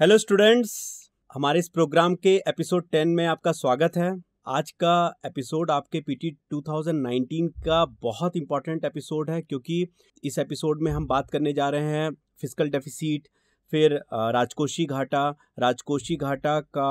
hello students हमारे इस programme के एपिसोड 10 में आपका स्वागत है आज का एपिसोड आपके पीटी 2019 का बहुत इंपॉर्टेंट एपिसोड है क्योंकि इस एपिसोड में हम बात करने जा रहे हैं फिजिकल डेफिसिट फिर राजकोषी घाटा राजकोषी घाटा का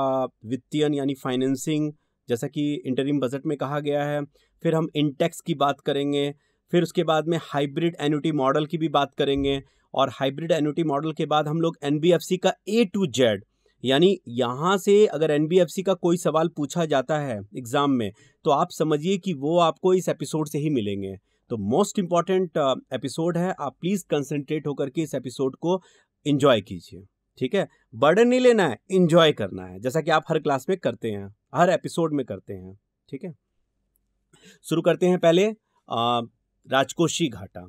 वित्तीयन यानी फाइनेंसिंग जैसा कि इंटरिम बजट में कहा गया है फिर हम इंटेक्स की बात करेंगे फिर उसके बाद में हाइब्रिड एन्यूटी मॉडल की भी बात करेंगे और हाइब्रिड एन्यूटी मॉडल के बाद हम लोग एन का ए टू जेड यानी यहाँ से अगर एन का कोई सवाल पूछा जाता है एग्ज़ाम में तो आप समझिए कि वो आपको इस एपिसोड से ही मिलेंगे तो मोस्ट इम्पॉर्टेंट एपिसोड है आप प्लीज़ कंसनट्रेट होकर के इस एपिसोड को इन्जॉय कीजिए ठीक है बर्डन नहीं लेना है इन्जॉय करना है जैसा कि आप हर क्लास में करते हैं हर एपिसोड में करते हैं ठीक है शुरू करते हैं पहले राजकोषी घाटा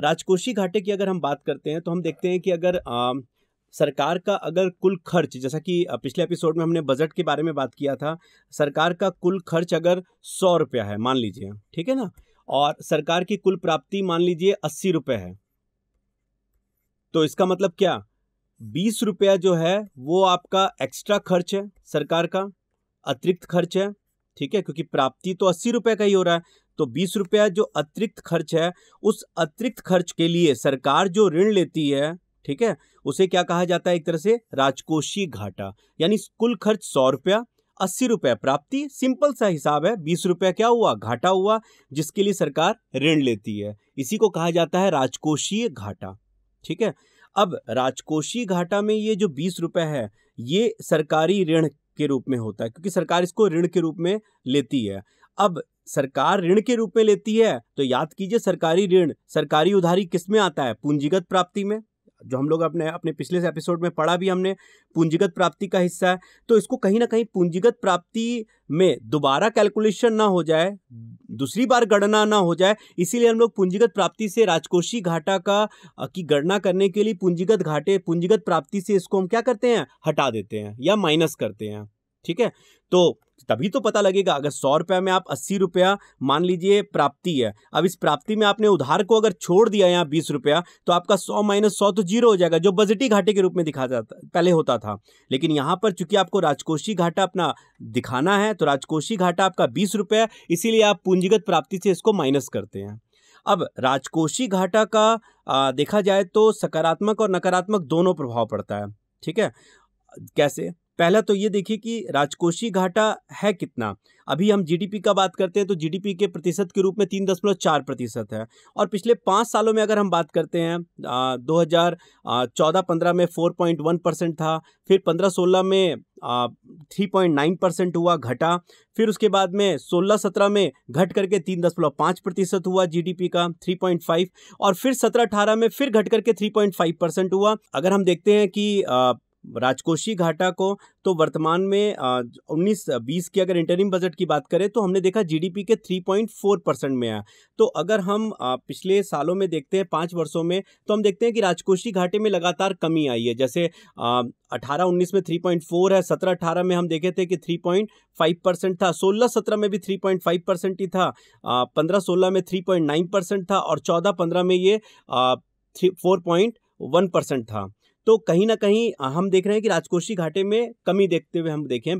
राजकोषी घाटे की अगर हम बात करते हैं तो हम देखते हैं कि अगर आ, सरकार का अगर कुल खर्च जैसा कि पिछले एपिसोड में हमने बजट के बारे में बात किया था सरकार का कुल खर्च अगर सौ रुपया है मान लीजिए ठीक है ना और सरकार की कुल प्राप्ति मान लीजिए अस्सी रुपये है तो इसका मतलब क्या बीस रुपया जो है वो आपका एक्स्ट्रा खर्च है सरकार का अतिरिक्त खर्च है ठीक है क्योंकि प्राप्ति तो अस्सी रुपये का ही हो रहा है तो बीस रुपया जो अतिरिक्त खर्च है उस अतिरिक्त खर्च के लिए सरकार जो ऋण लेती है ठीक है उसे क्या कहा जाता है एक तरह से राजकोषीय घाटा यानी कुल खर्च सौ रुपया अस्सी रुपये प्राप्ति सिंपल सा हिसाब है बीस रुपये क्या हुआ घाटा हुआ जिसके लिए सरकार ऋण लेती है इसी को कहा जाता है राजकोषीय घाटा ठीक है अब राजकोषीय घाटा में ये जो बीस रुपये है ये सरकारी ऋण के रूप में होता है क्योंकि सरकार इसको ऋण के रूप में लेती है अब सरकार ऋण के रूप में लेती है तो याद कीजिए सरकारी ऋण सरकारी उधारी किस में आता है पूंजीगत प्राप्ति में जो हम लोग अपने अपने पिछले से एपिसोड में पढ़ा भी हमने पूंजीगत प्राप्ति का हिस्सा है तो इसको कहीं ना कहीं पूंजीगत प्राप्ति में दोबारा कैलकुलेशन ना हो जाए दूसरी बार गणना ना हो जाए इसीलिए हम लोग पूंजीगत प्राप्ति से राजकोषीय घाटा का की गणना करने के लिए पूंजीगत घाटे पूंजीगत प्राप्ति से इसको हम क्या करते हैं हटा देते हैं या माइनस करते हैं ठीक है तो तभी तो पता लगेगा अगर सौ रुपया में आप अस्सी रुपया मान लीजिए प्राप्ति है अब इस प्राप्ति में आपने उधार को अगर छोड़ दिया यहाँ बीस रुपया तो आपका सौ माइनस सौ तो जीरो हो जाएगा जो बजटी घाटे के रूप में दिखा जाता पहले होता था लेकिन यहाँ पर चूंकि आपको राजकोषीय घाटा अपना दिखाना है तो राजकोषीय घाटा आपका बीस रुपया इसीलिए आप पूंजीगत प्राप्ति से इसको माइनस करते हैं अब राजकोषीय घाटा का आ, देखा जाए तो सकारात्मक और नकारात्मक दोनों प्रभाव पड़ता है ठीक है कैसे पहला तो ये देखिए कि राजकोषीय घाटा है कितना अभी हम जीडीपी का बात करते हैं तो जीडीपी के प्रतिशत के रूप में तीन दशमलव चार प्रतिशत है और पिछले पाँच सालों में अगर हम बात करते हैं दो हज़ार चौदह पंद्रह में फोर पॉइंट वन परसेंट था फिर पंद्रह सोलह में थ्री पॉइंट नाइन परसेंट हुआ घटा फिर उसके बाद में सोलह सत्रह में घट करके तीन दशमलव पाँच प्रतिशत हुआ जीडीपी का थ्री पॉइंट फाइव और फिर सत्रह अठारह में फिर घट करके थ्री पॉइंट फाइव परसेंट हुआ अगर हम देखते हैं कि राजकोषीय घाटा को तो वर्तमान में उन्नीस बीस की अगर इंटरिम बजट की बात करें तो हमने देखा जीडीपी के 3.4 परसेंट में आया तो अगर हम पिछले सालों में देखते हैं पाँच वर्षों में तो हम देखते हैं कि राजकोषीय घाटे में लगातार कमी आई है जैसे अठारह उन्नीस में 3.4 है सत्रह अठारह में हम देखे थे कि 3.5 परसेंट था सोलह सत्रह में भी 3.5 परसेंट ही था पंद्रह सोलह में 3.9 परसेंट था और चौदह पंद्रह में ये three four point one percent था तो कहीं ना कहीं हम देख रहे हैं कि राजकोषीय घाटे में कमी देखते हुए हम देखें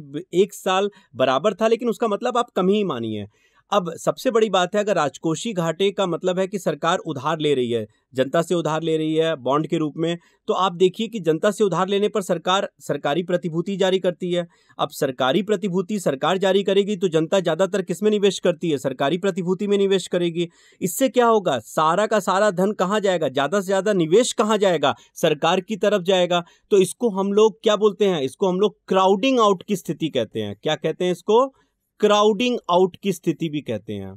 एक साल बराबर था लेकिन उसका मतलब आप कमी ही मानिए अब सबसे बड़ी बात है अगर राजकोषीय घाटे का मतलब है कि सरकार उधार ले रही है जनता से उधार ले रही है बॉन्ड के रूप में तो आप देखिए कि जनता से उधार लेने पर सरकार सरकारी प्रतिभूति जारी करती है अब सरकारी प्रतिभूति सरकार जारी करेगी तो जनता ज़्यादातर किस में निवेश करती है सरकारी प्रतिभूति में निवेश करेगी इससे क्या होगा सारा का सारा धन कहाँ जाएगा ज़्यादा से ज़्यादा निवेश कहाँ जाएगा सरकार की तरफ जाएगा तो इसको हम लोग क्या बोलते हैं इसको हम लोग क्राउडिंग आउट की स्थिति कहते हैं क्या कहते हैं इसको क्राउडिंग आउट की स्थिति भी कहते हैं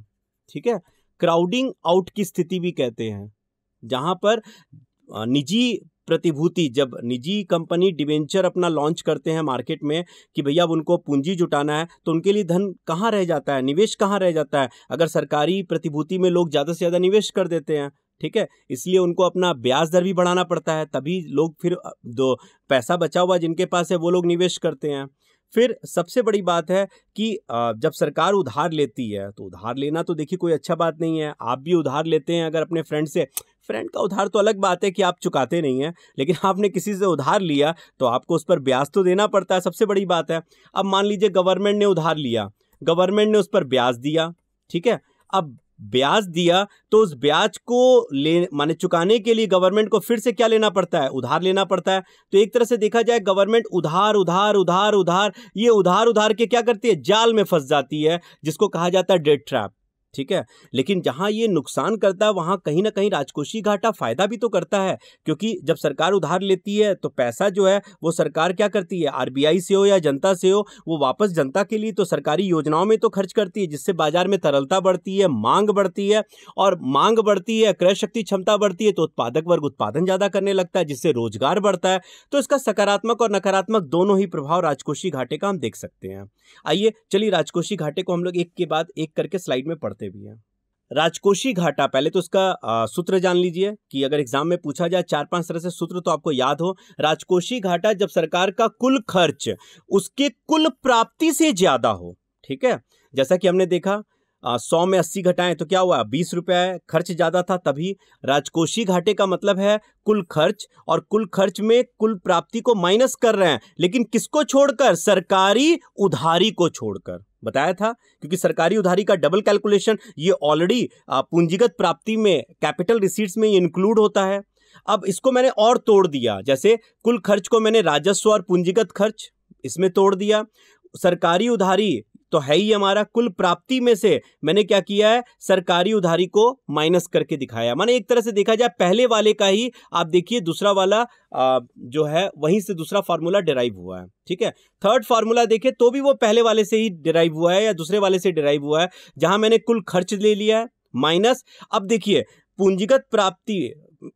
ठीक है क्राउडिंग आउट की स्थिति भी कहते हैं जहां पर निजी प्रतिभूति जब निजी कंपनी डिवेंचर अपना लॉन्च करते हैं मार्केट में कि भैया अब उनको पूंजी जुटाना है तो उनके लिए धन कहाँ रह जाता है निवेश कहाँ रह जाता है अगर सरकारी प्रतिभूति में लोग ज़्यादा से ज़्यादा निवेश कर देते हैं ठीक है इसलिए उनको अपना ब्याज दर भी बढ़ाना पड़ता है तभी लोग फिर दो पैसा बचा हुआ जिनके पास है वो लोग निवेश करते हैं फिर सबसे बड़ी बात है कि जब सरकार उधार लेती है तो उधार लेना तो देखिए कोई अच्छा बात नहीं है आप भी उधार लेते हैं अगर अपने फ्रेंड से फ्रेंड का उधार तो अलग बात है कि आप चुकाते नहीं हैं लेकिन आपने किसी से उधार लिया तो आपको उस पर ब्याज तो देना पड़ता है सबसे बड़ी बात है अब मान लीजिए गवर्नमेंट ने उधार लिया गवर्नमेंट ने उस पर ब्याज दिया ठीक है अब ब्याज दिया तो उस ब्याज को ले माने चुकाने के लिए गवर्नमेंट को फिर से क्या लेना पड़ता है उधार लेना पड़ता है तो एक तरह से देखा जाए गवर्नमेंट उधार उधार उधार उधार ये उधार उधार के क्या करती है जाल में फंस जाती है जिसको कहा जाता है डेट ट्रैप ठीक है लेकिन जहां ये नुकसान करता है वहां कहीं ना कहीं राजकोषीय घाटा फायदा भी तो करता है क्योंकि जब सरकार उधार लेती है तो पैसा जो है वो सरकार क्या करती है आरबीआई से हो या जनता से हो वो वापस जनता के लिए तो सरकारी योजनाओं में तो खर्च करती है जिससे बाजार में तरलता बढ़ती है मांग बढ़ती है और मांग बढ़ती है क्रय शक्ति क्षमता बढ़ती है तो उत्पादक वर्ग उत्पादन ज़्यादा करने लगता है जिससे रोजगार बढ़ता है तो इसका सकारात्मक और नकारात्मक दोनों ही प्रभाव राजकोषी घाटे का हम देख सकते हैं आइए चलिए राजकोषी घाटे को हम लोग एक के बाद एक करके स्लाइड में पढ़ते सकते भी हैं राजकोषी घाटा पहले तो उसका आ, सूत्र जान लीजिए कि अगर एग्जाम में पूछा जाए चार पांच तरह से सूत्र तो आपको याद हो राजकोषी घाटा जब सरकार का कुल खर्च उसके कुल प्राप्ति से ज्यादा हो ठीक है जैसा कि हमने देखा सौ में अस्सी घटाएं तो क्या हुआ बीस रुपया खर्च ज़्यादा था तभी राजकोषी घाटे का मतलब है कुल खर्च और कुल खर्च में कुल प्राप्ति को माइनस कर रहे हैं लेकिन किसको छोड़कर सरकारी उधारी को छोड़कर बताया था क्योंकि सरकारी उधारी का डबल कैलकुलेशन ये ऑलरेडी पूंजीगत प्राप्ति में कैपिटल रिसीट्स में ये इंक्लूड होता है अब इसको मैंने और तोड़ दिया जैसे कुल खर्च को मैंने राजस्व और पूंजीगत खर्च इसमें तोड़ दिया सरकारी उधारी तो है ही हमारा कुल प्राप्ति में से मैंने क्या किया है सरकारी उधारी को माइनस करके दिखाया माने एक तरह से देखा जाए पहले वाले का ही आप देखिए दूसरा वाला आ, जो है वहीं से दूसरा फार्मूला डिराइव हुआ है ठीक है थर्ड फार्मूला देखे तो भी वो पहले वाले से ही डिराइव हुआ है या दूसरे वाले से डिराइव हुआ है जहां मैंने कुल खर्च ले लिया है माइनस अब देखिए पूंजीगत प्राप्ति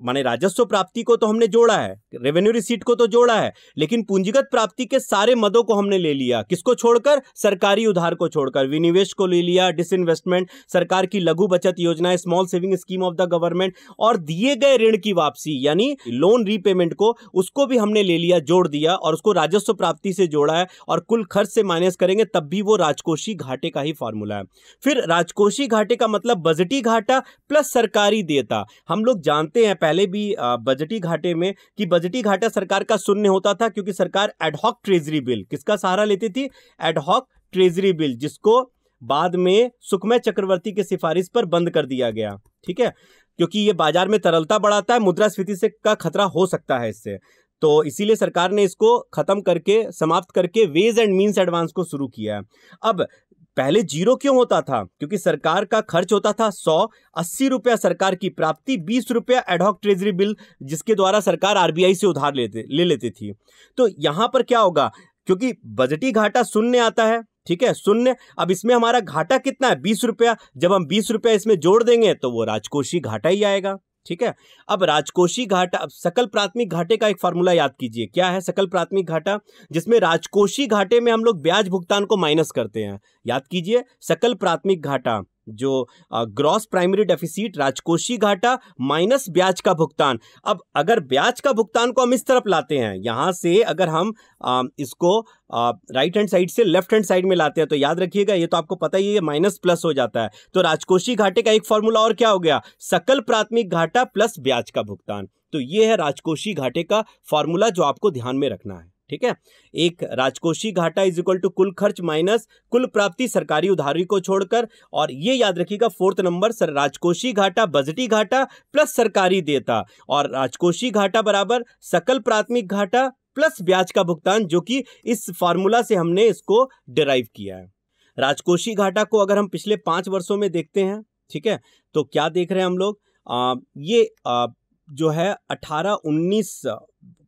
माने राजस्व प्राप्ति को तो हमने जोड़ा है रेवेन्यू रिसीट को तो जोड़ा है लेकिन पूंजीगत प्राप्ति के सारे मदों को हमने ले लिया किसको छोड़कर सरकारी उधार को छोड़कर विनिवेश को ले लिया डिसइन्वेस्टमेंट सरकार की लघु बचत योजना small saving scheme of the government और दिए गए ऋण की वापसी यानी लोन रीपेमेंट को उसको भी हमने ले लिया जोड़ दिया और उसको राजस्व प्राप्ति से जोड़ा है और कुल खर्च से माइनस करेंगे तब भी वो राजकोषीय घाटे का ही फॉर्मूला है फिर राजकोषीय घाटे का मतलब बजटी घाटा प्लस सरकारी देता हम लोग जानते हैं हैं पहले भी बजटी घाटे में कि बजटी घाटा सरकार का शून्य होता था क्योंकि सरकार एडहॉक ट्रेजरी बिल किसका सहारा लेती थी एडहॉक ट्रेजरी बिल जिसको बाद में सुखमय चक्रवर्ती की सिफारिश पर बंद कर दिया गया ठीक है क्योंकि ये बाजार में तरलता बढ़ाता है मुद्रास्फीति से का खतरा हो सकता है इससे तो इसीलिए सरकार ने इसको खत्म करके समाप्त करके वेज एंड मींस एडवांस को शुरू किया है अब पहले जीरो क्यों होता था क्योंकि सरकार का खर्च होता था सौ अस्सी रुपया सरकार की प्राप्ति बीस रुपया एडहॉक ट्रेजरी बिल जिसके द्वारा सरकार आरबीआई से उधार लेते ले लेती थी तो यहाँ पर क्या होगा क्योंकि बजटी घाटा शून्य आता है ठीक है शून्य अब इसमें हमारा घाटा कितना है बीस रुपया जब हम बीस रुपया इसमें जोड़ देंगे तो वो राजकोषीय घाटा ही आएगा ठीक है अब राजकोषीय घाटा अब सकल प्राथमिक घाटे का एक फॉर्मूला याद कीजिए क्या है सकल प्राथमिक घाटा जिसमें राजकोषीय घाटे में हम लोग ब्याज भुगतान को माइनस करते हैं याद कीजिए सकल प्राथमिक घाटा जो ग्रॉस प्राइमरी डेफिसिट राजकोषीय घाटा माइनस ब्याज का भुगतान अब अगर ब्याज का भुगतान को हम इस तरफ लाते हैं यहाँ से अगर हम आ, इसको राइट हैंड साइड से लेफ्ट हैंड साइड में लाते हैं तो याद रखिएगा ये तो आपको पता ही है माइनस प्लस हो जाता है तो राजकोषीय घाटे का एक फॉर्मूला और क्या हो गया सकल प्राथमिक घाटा प्लस ब्याज का भुगतान तो ये है राजकोषीय घाटे का फॉर्मूला जो आपको ध्यान में रखना है ठीक है एक राजकोषीय घाटा इज इक्वल टू कुल खर्च माइनस कुल प्राप्ति सरकारी उधारी को छोड़कर और ये याद रखिएगा फोर्थ नंबर सर राजकोषीय घाटा बजटी घाटा प्लस सरकारी देता और राजकोषीय घाटा बराबर सकल प्राथमिक घाटा प्लस ब्याज का भुगतान जो कि इस फार्मूला से हमने इसको डिराइव किया है राजकोषीय घाटा को अगर हम पिछले पांच वर्षों में देखते हैं ठीक है तो क्या देख रहे हैं हम लोग आ, ये आ, जो है अठारह उन्नीस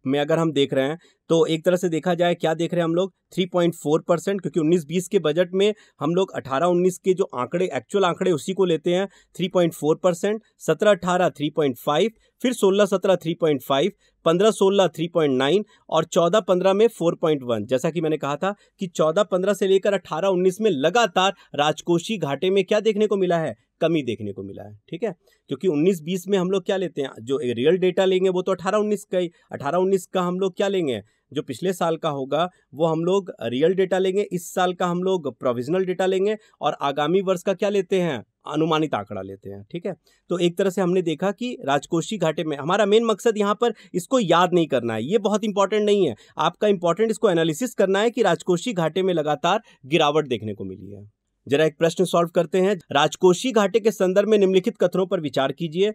में अगर हम देख रहे हैं तो एक तरह से देखा जाए क्या देख रहे हैं हम लोग थ्री पॉइंट फोर परसेंट क्योंकि उन्नीस बीस के बजट में हम लोग अठारह उन्नीस के जो आंकड़े एक्चुअल आंकड़े उसी को लेते हैं थ्री पॉइंट फोर परसेंट सत्रह अठारह थ्री पॉइंट फाइव फिर सोलह सत्रह थ्री पॉइंट फाइव पंद्रह सोलह थ्री पॉइंट नाइन और चौदह पंद्रह में फोर पॉइंट वन जैसा कि मैंने कहा था कि चौदह पंद्रह से लेकर अठारह उन्नीस में लगातार राजकोषीय घाटे में क्या देखने को मिला है कमी देखने को मिला है ठीक है क्योंकि 19-20 में हम लोग क्या लेते हैं जो रियल डेटा लेंगे वो तो 18-19 का ही 18-19 का हम लोग क्या लेंगे जो पिछले साल का होगा वो हम लोग रियल डेटा लेंगे इस साल का हम लोग प्रोविजनल डेटा लेंगे और आगामी वर्ष का क्या लेते हैं अनुमानित आंकड़ा लेते हैं ठीक है तो एक तरह से हमने देखा कि राजकोषी घाटे में हमारा मेन मकसद यहाँ पर इसको याद नहीं करना है ये बहुत इंपॉर्टेंट नहीं है आपका इंपॉर्टेंट इसको एनालिसिस करना है कि राजकोषी घाटे में लगातार गिरावट देखने को मिली है जरा एक प्रश्न सॉल्व करते हैं राजकोषी घाटे के संदर्भ में निम्नलिखित कथनों पर विचार कीजिए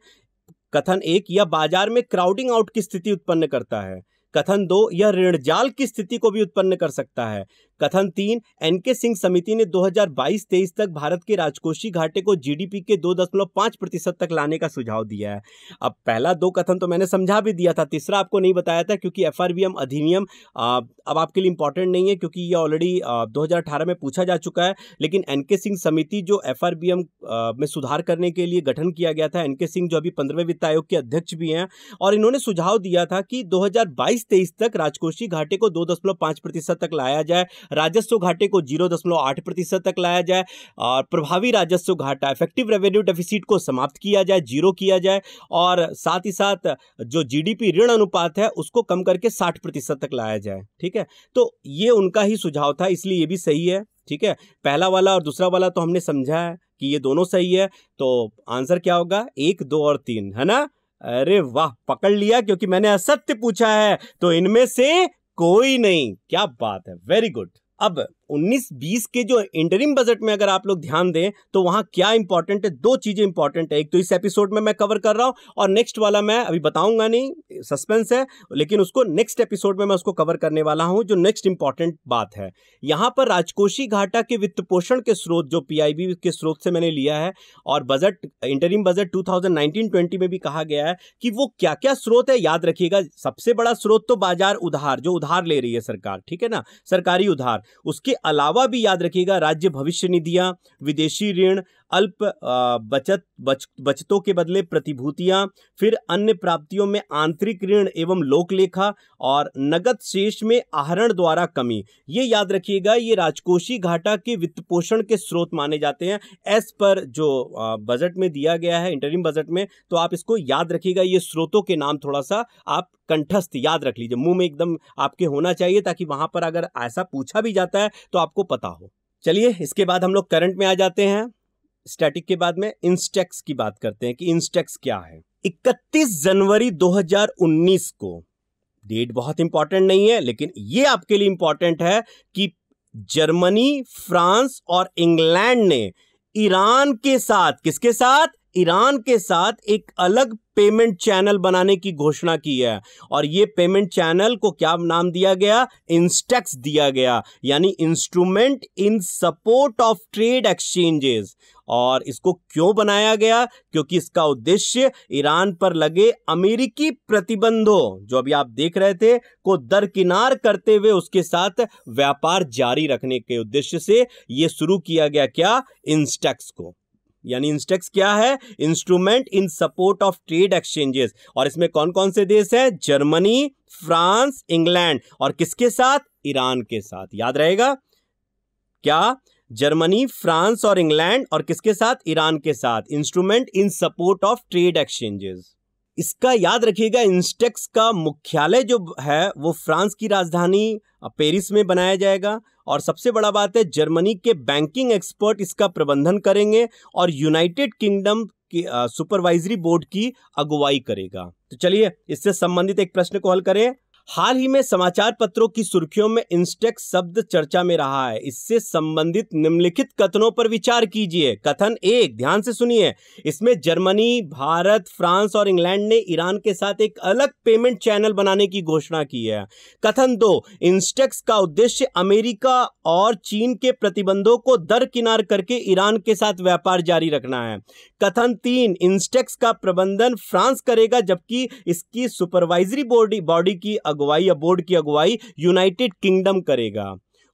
कथन एक यह बाजार में क्राउडिंग आउट की स्थिति उत्पन्न करता है कथन दो यह ऋण जाल की स्थिति को भी उत्पन्न कर सकता है कथन तीन एनके सिंह समिति ने 2022-23 तक भारत के राजकोषीय घाटे को जीडीपी के 2.5 प्रतिशत तक लाने का सुझाव दिया है अब पहला दो कथन तो मैंने समझा भी दिया था तीसरा आपको नहीं बताया था क्योंकि एफ अधिनियम अब आपके लिए इंपॉर्टेंट नहीं है क्योंकि ये ऑलरेडी दो में पूछा जा चुका है लेकिन एनके सिंह समिति जो एफ में सुधार करने के लिए गठन किया गया था एनके सिंह जो अभी पंद्रह वित्त आयोग के अध्यक्ष भी हैं और इन्होंने सुझाव दिया था कि दो हजार तक राजकोषीय घाटे को दो प्रतिशत तक लाया जाए राजस्व घाटे को जीरो दशमलव आठ प्रतिशत तक लाया जाए और प्रभावी राजस्व घाटा इफेक्टिव रेवेन्यू डेफिसिट को समाप्त किया जाए जीरो किया जाए और साथ ही साथ जो जीडीपी ऋण अनुपात है उसको कम करके साठ प्रतिशत तक लाया जाए ठीक है तो ये उनका ही सुझाव था इसलिए ये भी सही है ठीक है पहला वाला और दूसरा वाला तो हमने समझा है कि ये दोनों सही है तो आंसर क्या होगा एक दो और तीन है ना अरे वाह पकड़ लिया क्योंकि मैंने असत्य पूछा है तो इनमें से कोई नहीं क्या बात है वेरी गुड अब 19-20 के जो इंटरिम बजट में अगर आप लोग ध्यान दें तो वहां क्या इंपॉर्टेंट है दो चीजें इंपॉर्टेंट है एक तो इस एपिसोड में मैं कवर कर रहा हूं और नेक्स्ट वाला मैं अभी बताऊंगा नहीं सस्पेंस है लेकिन उसको नेक्स्ट एपिसोड में मैं उसको कवर करने वाला हूं जो नेक्स्ट इंपॉर्टेंट बात है यहां पर राजकोषी घाटा के वित्त पोषण के स्रोत जो पीआईबी के स्रोत से मैंने लिया है और budget interim budget two thousand में भी कहा गया है कि वो क्या क्या स्रोत है याद रखिएगा सबसे बड़ा स्रोत तो बाजार उधार जो उधार ले रही है सरकार ठीक है ना सरकारी उधार उसके अलावा भी याद रखिएगा राज्य भविष्य निधियां विदेशी ऋण अल्प बचत बच बचतों के बदले प्रतिभूतियां फिर अन्य प्राप्तियों में आंतरिक ऋण एवं लोक लेखा और नगद शेष में आहरण द्वारा कमी ये याद रखिएगा ये राजकोषीय घाटा के वित्त पोषण के स्रोत माने जाते हैं एस पर जो बजट में दिया गया है इंटरिम बजट में तो आप इसको याद रखिएगा ये स्रोतों के नाम थोड़ा सा आप कंठस्थ याद रख लीजिए मुंह में एकदम आपके होना चाहिए ताकि वहां पर अगर ऐसा पूछा भी जाता है तो आपको पता हो चलिए इसके बाद हम लोग करंट में आ जाते हैं स्टैटिक के बाद में इंस्टेक्स की बात करते हैं कि इंस्टेक्स क्या है 31 जनवरी 2019 को डेट बहुत इंपॉर्टेंट नहीं है लेकिन यह आपके लिए इंपॉर्टेंट है कि जर्मनी फ्रांस और इंग्लैंड ने ईरान के साथ किसके साथ ईरान के साथ एक अलग पेमेंट चैनल बनाने की घोषणा की है और ये पेमेंट चैनल को क्या नाम दिया गया इंस्टेक्स दिया गया यानी instrument in support of trade exchanges और इसको क्यों बनाया गया क्योंकि इसका उद्देश्य ईरान पर लगे अमेरिकी प्रतिबंधों जो अभी आप देख रहे थे को दरकिनार करते हुए उसके साथ व्यापार जारी रखने के उद्देश्य से यह शुरू किया गया क्या इंस्टेक्स को यानी इंस्टेक्स क्या है instrument in support of trade exchanges और इसमें कौन कौन से देश है जर्मनी फ्रांस इंग्लैंड और किसके साथ ईरान के साथ याद रहेगा क्या जर्मनी फ्रांस और इंग्लैंड और किसके साथ ईरान के साथ instrument in support of trade exchanges इसका याद रखिएगा इंस्टेक्स का मुख्यालय जो है वो फ्रांस की राजधानी पेरिस में बनाया जाएगा और सबसे बड़ा बात है जर्मनी के बैंकिंग एक्सपर्ट इसका प्रबंधन करेंगे और यूनाइटेड किंगडम की सुपरवाइजरी बोर्ड की अगुवाई करेगा तो चलिए इससे संबंधित एक प्रश्न को हल करें हाल ही में समाचार पत्रों की सुर्खियों में इंस्टेक्स शब्द चर्चा में रहा है इससे संबंधित निम्नलिखित कथनों पर विचार कीजिए कथन एक ध्यान से सुनिए इसमें जर्मनी भारत फ्रांस और इंग्लैंड ने ईरान के साथ एक अलग पेमेंट चैनल बनाने की घोषणा की है कथन दो इंस्टेक्स का उद्देश्य अमेरिका और चीन के प्रतिबंधों को दरकिनार करके ईरान के साथ व्यापार जारी रखना है कथन तीन इंस्टेक्स का प्रबंधन फ्रांस करेगा जबकि इसकी सुपरवाइजरी बॉडी बॉडी की अगुवाई या बोर्ड की अगुवाई यूनाइटेड किंगडम करेगा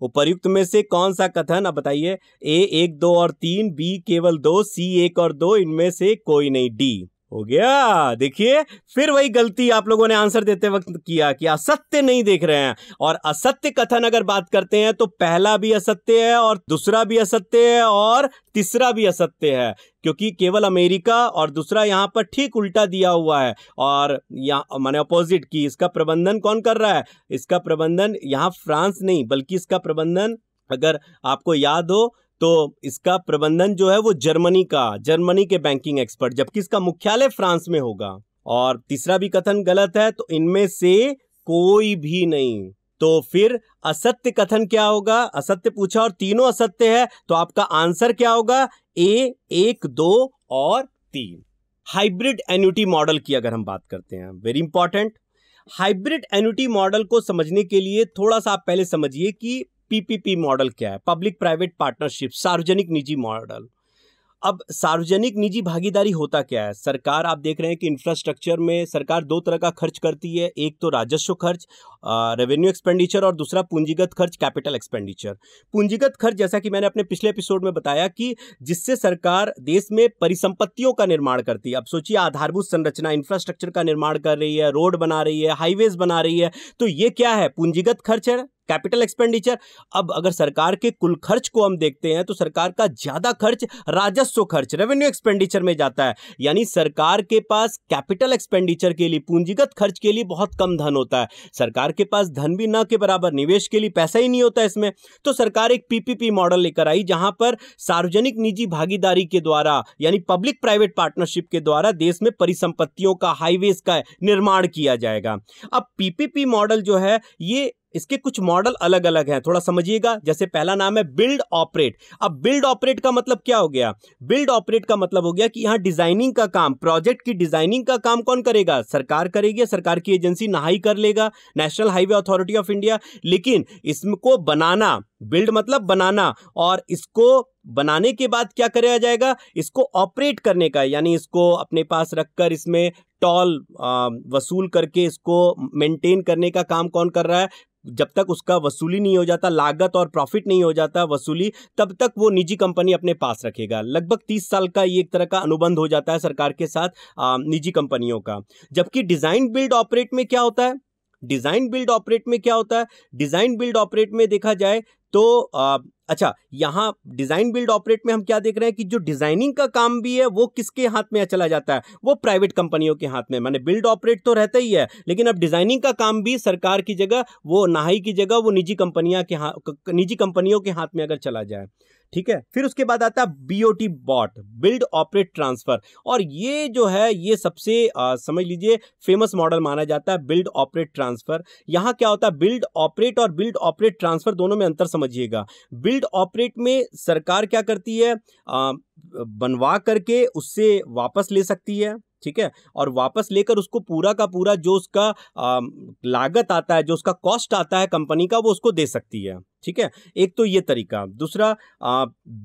उपर्युक्त में से कौन सा कथन अब बताइए ए एक दो और तीन बी केवल दो सी एक और दो इनमें से कोई नहीं डी हो गया देखिए फिर वही गलती आप लोगों ने आंसर देते वक्त किया कि असत्य नहीं देख रहे हैं और असत्य कथन अगर बात करते हैं तो पहला भी असत्य है और दूसरा भी असत्य है और तीसरा भी असत्य है क्योंकि केवल अमेरिका और दूसरा यहाँ पर ठीक उल्टा दिया हुआ है और यहाँ मैंने अपोजिट की इसका प्रबंधन कौन कर रहा है इसका प्रबंधन यहाँ फ्रांस नहीं बल्कि इसका प्रबंधन अगर आपको याद हो तो इसका प्रबंधन जो है वो जर्मनी का जर्मनी के बैंकिंग एक्सपर्ट जबकि इसका मुख्यालय फ्रांस में होगा और तीसरा भी कथन गलत है तो इनमें से कोई भी नहीं तो फिर असत्य कथन क्या होगा असत्य पूछा और तीनों असत्य है तो आपका आंसर क्या होगा ए एक दो और तीन हाइब्रिड एन्यूटी मॉडल की अगर हम बात करते हैं very important hybrid annuity model को समझने के लिए थोड़ा सा आप पहले समझिए कि पीपीपी मॉडल क्या है पब्लिक प्राइवेट पार्टनरशिप सार्वजनिक निजी मॉडल अब सार्वजनिक निजी भागीदारी होता क्या है सरकार आप देख रहे हैं कि इंफ्रास्ट्रक्चर में सरकार दो तरह का खर्च करती है एक तो राजस्व खर्च रेवेन्यू एक्सपेंडिचर और दूसरा पूंजीगत खर्च कैपिटल एक्सपेंडिचर पूंजीगत खर्च जैसा कि मैंने अपने पिछले एपिसोड में बताया कि जिससे सरकार देश में परिसंपत्तियों का निर्माण करती है अब सोचिए आधारभूत संरचना इंफ्रास्ट्रक्चर का निर्माण कर रही है रोड बना रही है हाईवेज बना रही है तो ये क्या है पूंजीगत खर्च है कैपिटल एक्सपेंडिचर अब अगर सरकार के कुल खर्च को हम देखते हैं तो सरकार का ज़्यादा खर्च राजस्व खर्च रेवेन्यू एक्सपेंडिचर में जाता है यानी सरकार के पास कैपिटल एक्सपेंडिचर के लिए पूंजीगत खर्च के लिए बहुत कम धन होता है सरकार के पास धन भी न के बराबर निवेश के लिए पैसा ही नहीं होता इसमें तो सरकार एक पीपीपी मॉडल लेकर आई जहां पर सार्वजनिक निजी भागीदारी के द्वारा यानी पब्लिक प्राइवेट पार्टनरशिप के द्वारा देश में परिसंपत्तियों का हाईवेज का निर्माण किया जाएगा अब पीपीपी मॉडल जो है ये इसके कुछ मॉडल अलग अलग हैं थोड़ा समझिएगा जैसे पहला नाम है बिल्ड ऑपरेट अब बिल्ड ऑपरेट का मतलब क्या हो गया बिल्ड ऑपरेट का मतलब हो गया कि यहाँ डिजाइनिंग का काम प्रोजेक्ट की डिजाइनिंग का काम कौन करेगा सरकार करेगी सरकार की एजेंसी नहाई कर लेगा National Highway Authority of India लेकिन इसको बनाना बिल्ड मतलब बनाना और इसको बनाने के बाद क्या कराया जाएगा इसको ऑपरेट करने का यानी इसको अपने पास रखकर इसमें टॉल वसूल करके इसको मेंटेन करने का काम कौन कर रहा है जब तक उसका वसूली नहीं हो जाता लागत और प्रॉफिट नहीं हो जाता वसूली तब तक वो निजी कंपनी अपने पास रखेगा लगभग तीस साल का ये एक तरह का अनुबंध हो जाता है सरकार के साथ निजी कंपनियों का जबकि डिज़ाइन बिल्ड ऑपरेट में क्या होता है डिज़ाइन बिल्ड ऑपरेट में क्या होता है डिज़ाइन बिल्ड ऑपरेट में देखा जाए तो आ, अच्छा यहाँ डिज़ाइन बिल्ड ऑपरेट में हम क्या देख रहे हैं कि जो डिज़ाइनिंग का काम भी है वो किसके हाथ में चला जाता है वो प्राइवेट कंपनियों के हाथ में मैंने बिल्ड ऑपरेट तो रहता ही है लेकिन अब डिज़ाइनिंग का काम भी सरकार की जगह वो नाहई की जगह वो निजी कंपनियां के हाथ निजी कंपनियों के हाथ में अगर चला जाए ठीक है फिर उसके बाद आता है BOT bot build operate transfer और ये जो है ये सबसे आ, समझ लीजिए फेमस मॉडल माना जाता है बिल्ड ऑपरेट ट्रांसफर यहां क्या होता है बिल्ड ऑपरेट और बिल्ड ऑपरेट ट्रांसफर दोनों में अंतर समझिएगा बिल्ड ऑपरेट में सरकार क्या करती है आ, बनवा करके उससे वापस ले सकती है ठीक है और वापस लेकर उसको पूरा का पूरा जो उसका आ, लागत आता है जो उसका कॉस्ट आता है कंपनी का वो उसको दे सकती है ठीक है एक तो ये तरीका दूसरा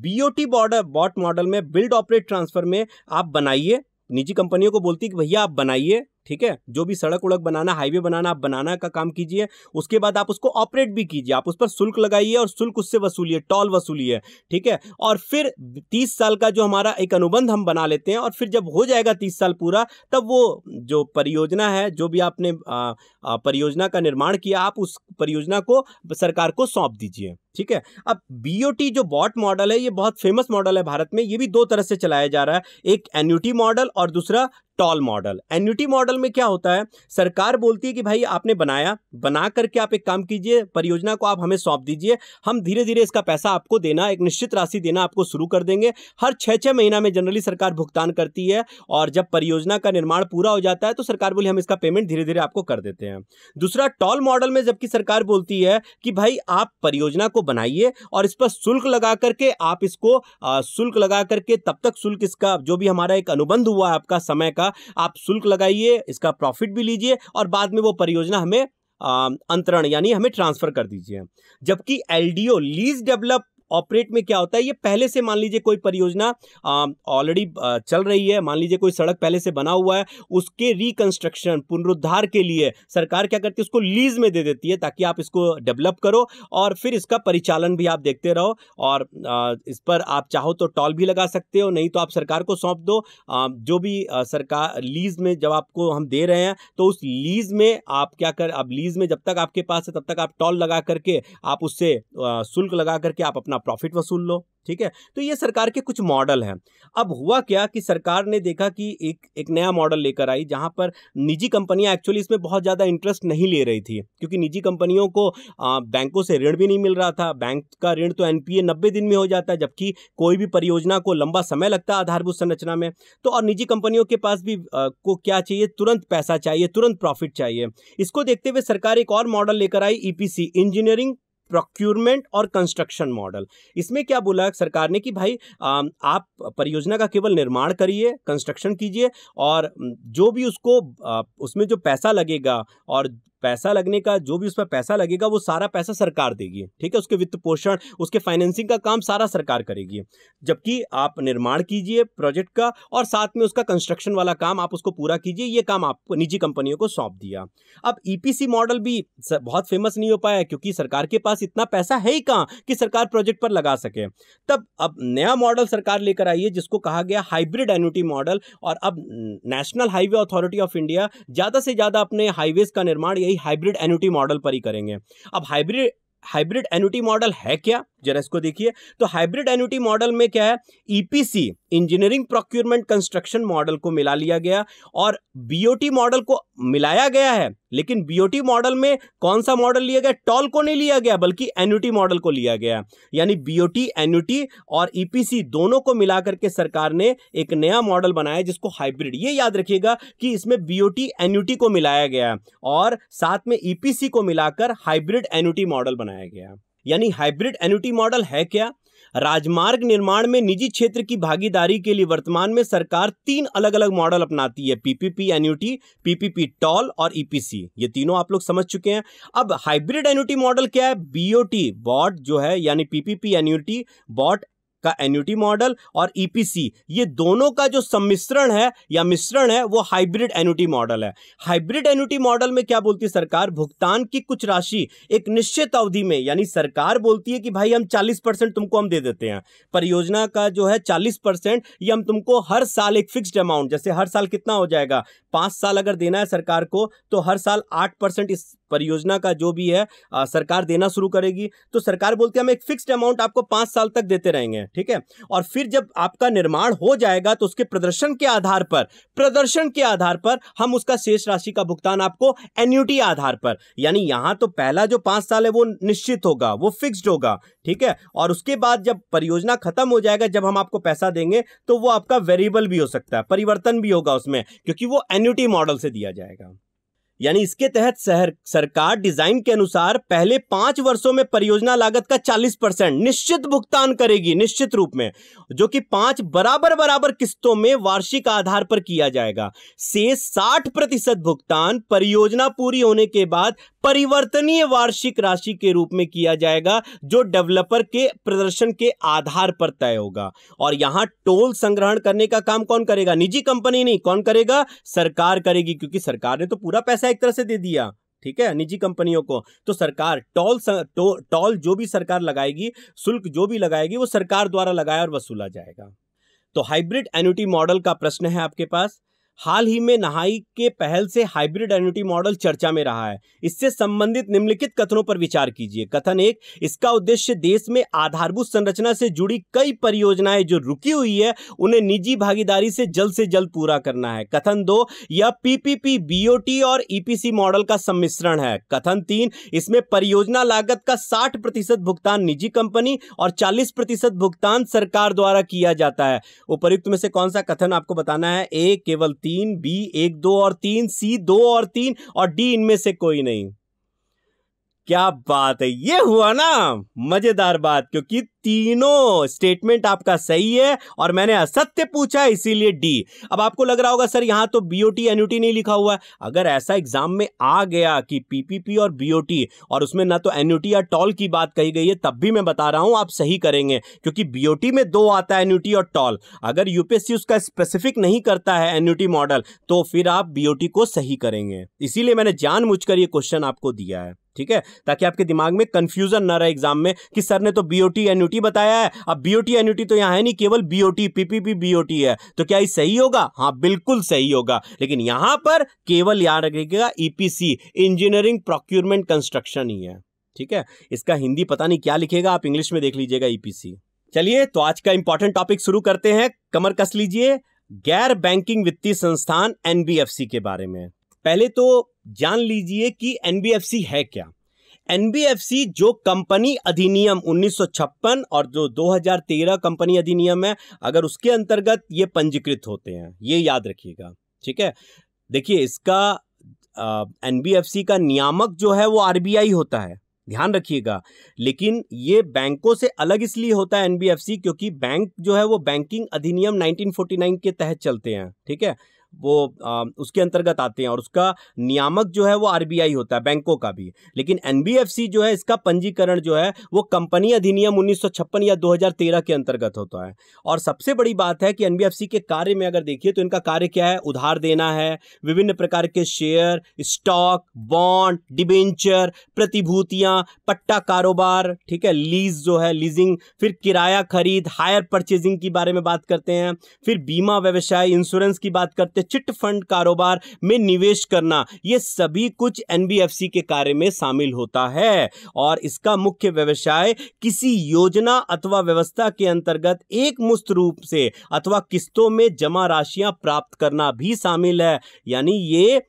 बीओटी बॉर्डर बॉट मॉडल में बिल्ड ऑपरेट ट्रांसफर में आप बनाइए निजी कंपनियों को बोलती है कि भैया आप बनाइए ठीक है जो भी सड़क उड़क बनाना हाईवे बनाना आप बनाना का काम कीजिए उसके बाद आप उसको ऑपरेट भी कीजिए आप उस पर शुल्क लगाइए और शुल्क उससे वसूलिए टॉल वसूलिए ठीक है और फिर तीस साल का जो हमारा एक अनुबंध हम बना लेते हैं और फिर जब हो जाएगा तीस साल पूरा तब वो जो परियोजना है जो भी आपने परियोजना का निर्माण किया आप उस परियोजना को सरकार को सौंप दीजिए ठीक है अब बीओटी जो बॉट मॉडल है ये बहुत फेमस मॉडल है भारत में ये भी दो तरह से चलाया जा रहा है एक एन्यूटी मॉडल और दूसरा टॉल मॉडल एन्यूटी मॉडल में क्या होता है सरकार बोलती है कि भाई आपने बनाया बना करके आप एक काम कीजिए परियोजना को आप हमें सौंप दीजिए हम धीरे धीरे इसका पैसा आपको देना एक निश्चित राशि देना आपको शुरू कर देंगे हर छः छः महीना में जनरली सरकार भुगतान करती है और जब परियोजना का निर्माण पूरा हो जाता है तो सरकार बोली हम इसका पेमेंट धीरे धीरे आपको कर देते हैं दूसरा टॉल मॉडल में जबकि सरकार बोलती है कि भाई आप परियोजना को इसको बनाइए और इस पर शुल्क लगा करके आप इसको शुल्क लगा करके तब तक शुल्क इसका जो भी हमारा एक अनुबंध हुआ है आपका समय का आप शुल्क लगाइए इसका प्रॉफिट भी लीजिए और बाद में वो परियोजना हमें अंतरण यानी हमें ट्रांसफर कर दीजिए जबकि एलडीओ लीज डेवलप ऑपरेट में क्या होता है ये पहले से मान लीजिए कोई परियोजना ऑलरेडी चल रही है मान लीजिए कोई सड़क पहले से बना हुआ है उसके रिकंस्ट्रक्शन पुनरुद्धार के लिए सरकार क्या करती है उसको लीज में दे देती है ताकि आप इसको डेवलप करो और फिर इसका परिचालन भी आप देखते रहो और इस पर आप चाहो तो टॉल भी लगा सकते हो नहीं तो आप सरकार को सौंप दो जो भी सरकार लीज में जब आपको हम दे रहे हैं तो उस लीज में आप क्या कर आप लीज में जब तक आपके पास है तब तक आप टॉल लगा करके आप उससे शुल्क लगा करके आप अपना अपना प्रॉफिट वसूल लो ठीक है तो ये सरकार के कुछ मॉडल हैं अब हुआ क्या कि सरकार ने देखा कि एक एक नया मॉडल लेकर आई जहां पर निजी कंपनियां एक्चुअली इसमें बहुत ज़्यादा इंटरेस्ट नहीं ले रही थी क्योंकि निजी कंपनियों को आ, बैंकों से ऋण भी नहीं मिल रहा था बैंक का ऋण तो एनपीए नब्बे दिन में हो जाता है जबकि कोई भी परियोजना को लंबा समय लगता है आधारभूत संरचना में तो और निजी कंपनियों के पास भी आ, को क्या चाहिए तुरंत पैसा चाहिए तुरंत प्रॉफिट चाहिए इसको देखते हुए सरकार एक और मॉडल लेकर आई ईपीसी e इंजीनियरिंग प्रोक्यूरमेंट और कंस्ट्रक्शन मॉडल इसमें क्या बोला सरकार ने कि भाई आप परियोजना का केवल निर्माण करिए कंस्ट्रक्शन कीजिए और जो भी उसको उसमें जो पैसा लगेगा और पैसा लगने का जो भी उस पर पैसा लगेगा वो सारा पैसा सरकार देगी ठीक है उसके वित्त पोषण उसके फाइनेंसिंग का काम सारा सरकार करेगी जबकि आप निर्माण कीजिए प्रोजेक्ट का और साथ में उसका कंस्ट्रक्शन वाला काम आप उसको पूरा कीजिए ये काम आपको निजी कंपनियों को सौंप दिया अब ईपीसी e मॉडल भी बहुत फेमस नहीं हो पाया क्योंकि सरकार के पास इतना पैसा है ही कहाँ कि सरकार प्रोजेक्ट पर लगा सके तब अब नया मॉडल सरकार लेकर आई है जिसको कहा गया हाइब्रिड एन्यूटी मॉडल और अब National Highway Authority of India ज़्यादा से ज़्यादा अपने हाईवेज का निर्माण यही हाइब्रिड एनुटी मॉडल पर ही करेंगे अब हाइब्रिड हाइब्रिड एनुटी मॉडल है क्या जरा इसको देखिए तो हाइब्रिड एनुटी मॉडल में क्या है EPC engineering procurement construction model को मिला लिया गया और बीओटी मॉडल को मिलाया गया है लेकिन बीओटी मॉडल में कौन सा मॉडल लिया गया टॉल को नहीं लिया गया बल्कि एनयूटी मॉडल को लिया गया यानी बीओटी एनयूटी और ईपीसी e दोनों को मिलाकर के सरकार ने एक नया मॉडल बनाया जिसको हाइब्रिड ये याद रखिएगा कि इसमें बीओटी एनयूटी को मिलाया गया और साथ में ईपीसी e को मिलाकर हाइब्रिड एनयूटी मॉडल बनाया गया यानी हाइब्रिड एनयूटी मॉडल है क्या राजमार्ग निर्माण में निजी क्षेत्र की भागीदारी के लिए वर्तमान में सरकार तीन अलग अलग मॉडल अपनाती है पीपीपी एन्यूटी पीपीपी टॉल और ईपीसी ये तीनों आप लोग समझ चुके हैं अब हाइब्रिड एन्यूटी मॉडल क्या है बीओटी बॉट जो है यानी पीपीपी एन्यूटी बॉट का एन्यूटी मॉडल और ईपीसी e ये दोनों का जो सम्मिश्रण है या मिश्रण है वो हाइब्रिड एन्यूटी मॉडल है हाइब्रिड एन्यूटी मॉडल में क्या बोलती है सरकार भुगतान की कुछ राशि एक निश्चित अवधि में यानी सरकार बोलती है कि भाई हम 40 परसेंट तुमको हम दे देते हैं परियोजना का जो है 40 परसेंट ये हम तुमको हर साल एक फिक्सड अमाउंट जैसे हर साल कितना हो जाएगा पाँच साल अगर देना है सरकार को तो हर साल आठ परसेंट इस परियोजना का जो भी है आ, सरकार देना शुरू करेगी तो सरकार बोलती है हम एक फिक्स्ड अमाउंट आपको पाँच साल तक देते रहेंगे ठीक है और फिर जब आपका निर्माण हो जाएगा तो उसके प्रदर्शन के आधार पर प्रदर्शन के आधार पर हम उसका शेष राशि का भुगतान आपको एन्यूटी आधार पर यानी यहाँ तो पहला जो पाँच साल है वो निश्चित होगा वो फिक्सड होगा ठीक है और उसके बाद जब परियोजना खत्म हो जाएगा जब हम आपको पैसा देंगे तो वो आपका वेरिएबल भी हो सकता है परिवर्तन भी होगा उसमें क्योंकि वो एन्यूटी मॉडल से दिया जाएगा यानी इसके तहत शहर सरकार डिजाइन के अनुसार पहले पांच वर्षों में परियोजना लागत का 40 परसेंट निश्चित भुगतान करेगी निश्चित रूप में जो कि पांच बराबर बराबर किस्तों में वार्षिक आधार पर किया जाएगा से 60 प्रतिशत भुगतान परियोजना पूरी होने के बाद परिवर्तनीय वार्षिक राशि के रूप में किया जाएगा जो डेवलपर के प्रदर्शन के आधार पर तय होगा और यहां टोल संग्रहण करने का काम कौन करेगा निजी कंपनी नहीं कौन करेगा सरकार करेगी क्योंकि सरकार ने तो पूरा पैसा एक तरह से दे दिया ठीक है निजी कंपनियों को तो सरकार टोल टोल जो भी सरकार लगाएगी शुल्क जो भी लगाएगी वो सरकार द्वारा लगाया और वसूला जाएगा तो हाइब्रिड एन्यूटी मॉडल का प्रश्न है आपके पास हाल ही में नहाई के पहल से हाइब्रिड एन्यूटी मॉडल चर्चा में रहा है इससे संबंधित निम्नलिखित कथनों पर विचार कीजिए कथन एक इसका उद्देश्य देश में आधारभूत संरचना से जुड़ी कई परियोजनाएं जो रुकी हुई है उन्हें निजी भागीदारी से जल्द से जल्द पूरा करना है कथन दो यह पीपीपी बीओटी और ईपीसी मॉडल का सम्मिश्रण है कथन तीन इसमें परियोजना लागत का साठ प्रतिशत भुगतान निजी कंपनी और चालीस प्रतिशत भुगतान सरकार द्वारा किया जाता है उपरुक्त में से कौन सा कथन आपको बताना है ए केवल तीन तीन बी एक दो और तीन सी दो और तीन और डी इनमें से कोई नहीं क्या बात है ये हुआ ना मजेदार बात क्योंकि तीनों स्टेटमेंट आपका सही है और मैंने असत्य पूछा इसीलिए डी अब आपको लग रहा होगा सर यहां तो बीओटी एनयूटी नहीं लिखा हुआ है अगर ऐसा एग्जाम में आ गया कि पीपीपी और बीओटी और उसमें ना तो एनयूटी या टॉल की बात कही गई है तब भी मैं बता रहा हूं आप सही करेंगे क्योंकि बीओटी में दो आता है एनयूटी और टॉल अगर यूपीएससी उसका स्पेसिफिक नहीं करता है एनयूटी मॉडल तो फिर आप बीओटी को सही करेंगे इसीलिए मैंने जान ये क्वेश्चन आपको दिया है ठीक है ताकि आपके दिमाग में कंफ्यूजन ना रहे एग्जाम में कि सर ने तो बीओटी एनयूटी बताया है अब बीओटी एनयूटी तो यहां है नहीं केवल बीओटी पीपीपी बीओटी है तो क्या ये सही होगा हाँ बिल्कुल सही होगा लेकिन यहां पर केवल याद रखिएगा ईपीसी इंजीनियरिंग प्रोक्यूरमेंट कंस्ट्रक्शन ही है ठीक है इसका हिंदी पता नहीं क्या लिखेगा आप इंग्लिश में देख लीजिएगा ईपीसी e चलिए तो आज का इंपॉर्टेंट टॉपिक शुरू करते हैं कमर कस लीजिए गैर बैंकिंग वित्तीय संस्थान एनबीएफसी के बारे में पहले तो जान लीजिए कि एनबीएफसी है क्या एनबीएफसी जो कंपनी अधिनियम 1956 और जो 2013 कंपनी अधिनियम है अगर उसके अंतर्गत ये पंजीकृत होते हैं ये याद रखिएगा ठीक है देखिए इसका एनबीएफसी का नियामक जो है वो आरबीआई होता है ध्यान रखिएगा लेकिन ये बैंकों से अलग इसलिए होता है एनबीएफसी क्योंकि बैंक जो है वो बैंकिंग अधिनियम 1949 के तहत चलते हैं ठीक है वो आ, उसके अंतर्गत आते हैं और उसका नियामक जो है वो आरबीआई होता है बैंकों का भी लेकिन एनबीएफसी जो है इसका पंजीकरण जो है वो कंपनी अधिनियम उन्नीस या 2013 के अंतर्गत होता है और सबसे बड़ी बात है कि एनबीएफसी के कार्य में अगर देखिए तो इनका कार्य क्या है उधार देना है विभिन्न प्रकार के शेयर स्टॉक बॉन्ड डिबेंचर प्रतिभूतियां पट्टा कारोबार ठीक है लीज जो है लीजिंग फिर किराया खरीद हायर परचेजिंग के बारे में बात करते हैं फिर बीमा व्यवसाय इंश्योरेंस की बात करते हैं चिट फंड कारोबार में निवेश करना ये सभी कुछ एनबीएफसी के कार्य में शामिल होता है और इसका मुख्य व्यवसाय किसी योजना अथवा व्यवस्था के अंतर्गत एक मुस्त रूप से अथवा किस्तों में जमा राशियां प्राप्त करना भी शामिल है यानी ये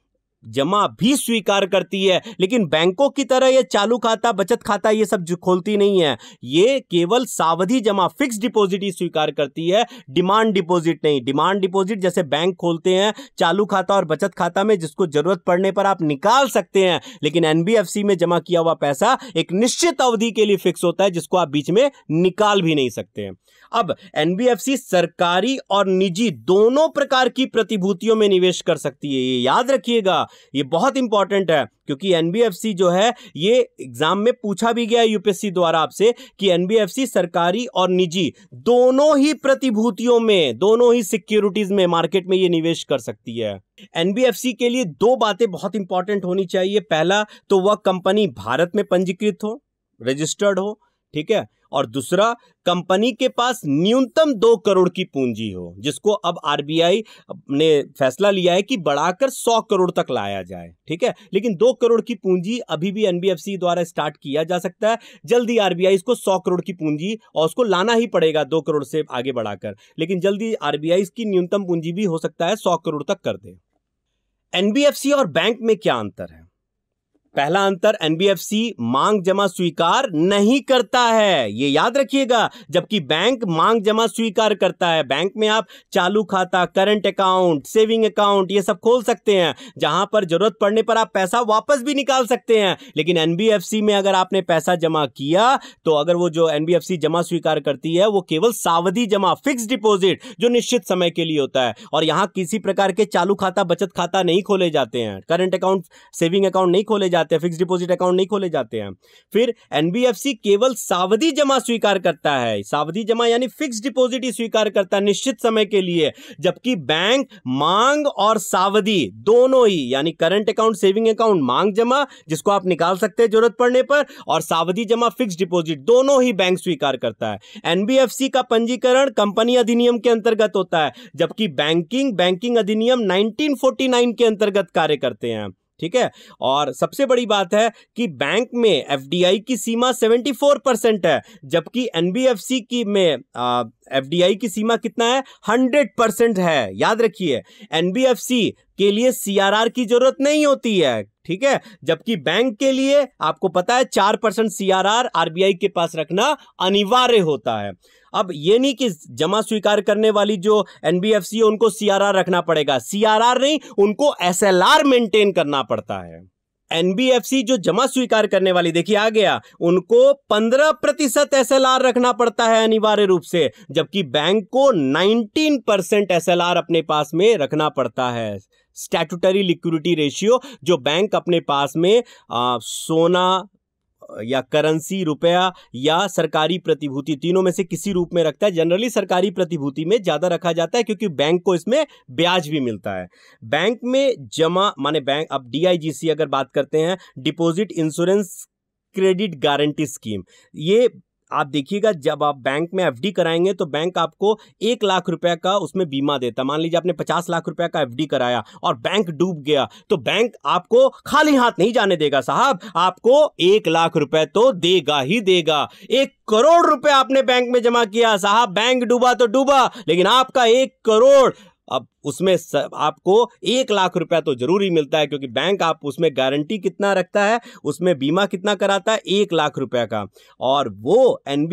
जमा भी स्वीकार करती है लेकिन बैंकों की तरह ये चालू खाता बचत खाता ये सब खोलती नहीं है ये केवल सावधि जमा फिक्स डिपॉजिट ही स्वीकार करती है डिमांड डिपॉजिट नहीं डिमांड डिपॉजिट जैसे बैंक खोलते हैं चालू खाता और बचत खाता में जिसको जरूरत पड़ने पर आप निकाल सकते हैं लेकिन एनबीएफसी में जमा किया हुआ पैसा एक निश्चित अवधि के लिए फिक्स होता है जिसको आप बीच में निकाल भी नहीं सकते हैं अब एनबीएफसी सरकारी और निजी दोनों प्रकार की प्रतिभूतियों में निवेश कर सकती है ये याद रखिएगा ये बहुत इंपॉर्टेंट है क्योंकि एनबीएफसी जो है ये एग्जाम में पूछा भी गया यूपीएससी द्वारा आपसे कि एनबीएफसी सरकारी और निजी दोनों ही प्रतिभूतियों में दोनों ही सिक्योरिटीज में मार्केट में ये निवेश कर सकती है एनबीएफसी के लिए दो बातें बहुत इंपॉर्टेंट होनी चाहिए पहला तो वह कंपनी भारत में पंजीकृत हो रजिस्टर्ड हो ठीक है और दूसरा कंपनी के पास न्यूनतम दो करोड़ की पूंजी हो जिसको अब आरबीआई ने फैसला लिया है कि बढ़ाकर सौ करोड़ तक लाया जाए ठीक है लेकिन दो करोड़ की पूंजी अभी भी एनबीएफसी द्वारा स्टार्ट किया जा सकता है जल्दी आरबीआई इसको सौ करोड़ की पूंजी और उसको लाना ही पड़ेगा दो करोड़ से आगे बढ़ाकर लेकिन जल्दी आरबीआई इसकी न्यूनतम पूंजी भी हो सकता है सौ करोड़ तक कर दे एनबीएफसी और बैंक में क्या अंतर है पहला अंतर एनबीएफसी मांग जमा स्वीकार नहीं करता है ये याद रखिएगा जबकि बैंक मांग जमा स्वीकार करता है बैंक में आप चालू खाता करंट अकाउंट सेविंग अकाउंट ये सब खोल सकते हैं जहां पर जरूरत पड़ने पर आप पैसा वापस भी निकाल सकते हैं लेकिन एनबीएफसी में अगर आपने पैसा जमा किया तो अगर वो जो एनबीएफसी जमा स्वीकार करती है वो केवल सावधि जमा फिक्स डिपोजिट जो निश्चित समय के लिए होता है और यहाँ किसी प्रकार के चालू खाता बचत खाता नहीं खोले जाते हैं करंट अकाउंट सेविंग अकाउंट नहीं खोले जाते जाते हैं फिक्स डिपोजिट अकाउंट नहीं खोले जाते हैं फिर एनबीएफसी केवल सावधि जमा स्वीकार करता है सावधि जमा यानी फिक्स डिपोजिट ही स्वीकार करता है निश्चित समय के लिए जबकि बैंक मांग और सावधि दोनों ही यानी करंट अकाउंट सेविंग अकाउंट मांग जमा जिसको आप निकाल सकते हैं जरूरत पड़ने पर और सावधि जमा फिक्स डिपोजिट दोनों ही बैंक स्वीकार करता है एनबीएफसी का पंजीकरण कंपनी अधिनियम के अंतर्गत होता है जबकि बैंकिंग बैंकिंग अधिनियम 1949 के अंतर्गत कार्य करते हैं ठीक है और सबसे बड़ी बात है कि बैंक में एफ की सीमा 74 परसेंट है जबकि एन की में एफ की सीमा कितना है 100 परसेंट है याद रखिए एनबीएफसी के लिए सीआरआर की जरूरत नहीं होती है ठीक है जबकि बैंक के लिए आपको पता है चार परसेंट सीआरआर आरबीआई के पास रखना अनिवार्य होता है अब ये नहीं कि जमा स्वीकार करने वाली जो एनबीएफसी है उनको सीआरआर रखना पड़ेगा सीआरआर नहीं उनको एसएलआर मेंटेन करना पड़ता है एनबीएफसी जो जमा स्वीकार करने वाली देखिए आ गया उनको 15 प्रतिशत एस रखना पड़ता है अनिवार्य रूप से जबकि बैंक को 19 परसेंट एस अपने पास में रखना पड़ता है स्टैटूटरी लिक्विडिटी रेशियो जो बैंक अपने पास में आ, सोना या करेंसी रुपया या सरकारी प्रतिभूति तीनों में से किसी रूप में रखता है जनरली सरकारी प्रतिभूति में ज़्यादा रखा जाता है क्योंकि बैंक को इसमें ब्याज भी मिलता है बैंक में जमा माने बैंक अब डीआईजीसी अगर बात करते हैं deposit insurance credit guarantee scheme ये आप देखिएगा जब आप बैंक में एफडी कराएंगे तो बैंक आपको एक लाख रुपए का उसमें बीमा देता मान लीजिए आपने पचास लाख रुपए का एफडी कराया और बैंक डूब गया तो बैंक आपको खाली हाथ नहीं जाने देगा साहब आपको एक लाख रुपए तो देगा ही देगा एक करोड़ रुपए आपने बैंक में जमा किया साहब बैंक डूबा तो डूबा लेकिन आपका एक करोड़ अब उसमें आपको एक लाख रुपया तो जरूर ही मिलता है क्योंकि बैंक आप उसमें गारंटी कितना रखता है उसमें बीमा कितना कराता है एक लाख रुपया का और वो एन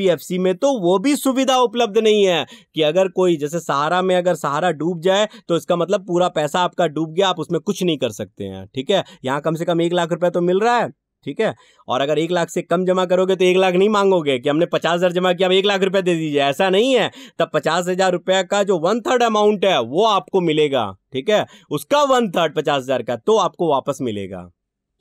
में तो वो भी सुविधा उपलब्ध नहीं है कि अगर कोई जैसे सहारा में अगर सहारा डूब जाए तो इसका मतलब पूरा पैसा आपका डूब गया आप उसमें कुछ नहीं कर सकते हैं ठीक है यहाँ कम से कम एक लाख रुपया तो मिल रहा है ठीक है और अगर एक लाख से कम जमा करोगे तो एक लाख नहीं मांगोगे कि हमने पचास हज़ार जमा किया अब एक लाख रुपया दे दीजिए ऐसा नहीं है तब पचास हज़ार रुपया का जो वन थर्ड अमाउंट है वो आपको मिलेगा ठीक है उसका वन थर्ड पचास हज़ार का तो आपको वापस मिलेगा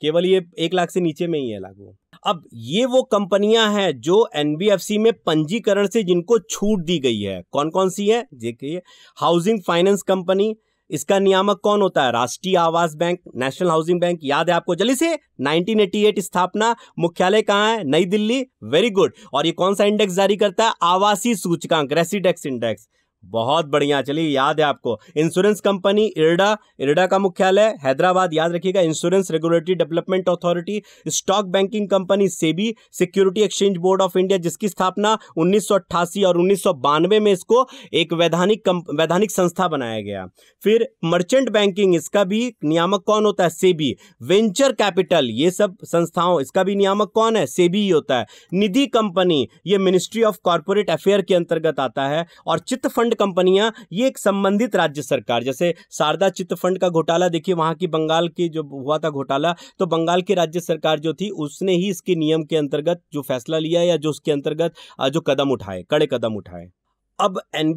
केवल ये एक लाख से नीचे में ही है लागू अब ये वो कंपनियां हैं जो एनबीएफसी में पंजीकरण से जिनको छूट दी गई है कौन कौन सी है देखिए हाउसिंग फाइनेंस कंपनी इसका नियामक कौन होता है राष्ट्रीय आवास बैंक नेशनल हाउसिंग बैंक याद है आपको जल्दी से 1988 स्थापना मुख्यालय कहाँ है नई दिल्ली वेरी गुड और ये कौन सा इंडेक्स जारी करता है आवासीय सूचकांक रेसिडेक्स इंडेक्स बहुत बढ़िया चलिए याद है आपको इंश्योरेंस कंपनी इरडा इरडा का मुख्यालय हैदराबाद याद रखिएगा insurance regulatory development authority stock banking company SEBI security exchange board of India जिसकी स्थापना 1988 और उन्नीस में इसको एक वैधानिक वैधानिक संस्था बनाया गया फिर मर्चेंट बैंकिंग इसका भी नियामक कौन होता है सेबी वेंचर कैपिटल ये सब संस्थाओं इसका भी नियामक कौन है सेबी ही होता है निधि कंपनी ये मिनिस्ट्री ऑफ कॉर्पोरेट अफेयर के अंतर्गत आता है और चित्त फंड कंपनियां ये एक संबंधित राज्य सरकार जैसे शारदा चित्त फंड का घोटाला देखिए वहां की बंगाल की जो हुआ था घोटाला तो बंगाल की राज्य सरकार जो थी उसने ही इसके नियम के अंतर्गत जो फैसला लिया या जो उसके अंतर्गत जो कदम उठाए कड़े कदम उठाए अब एन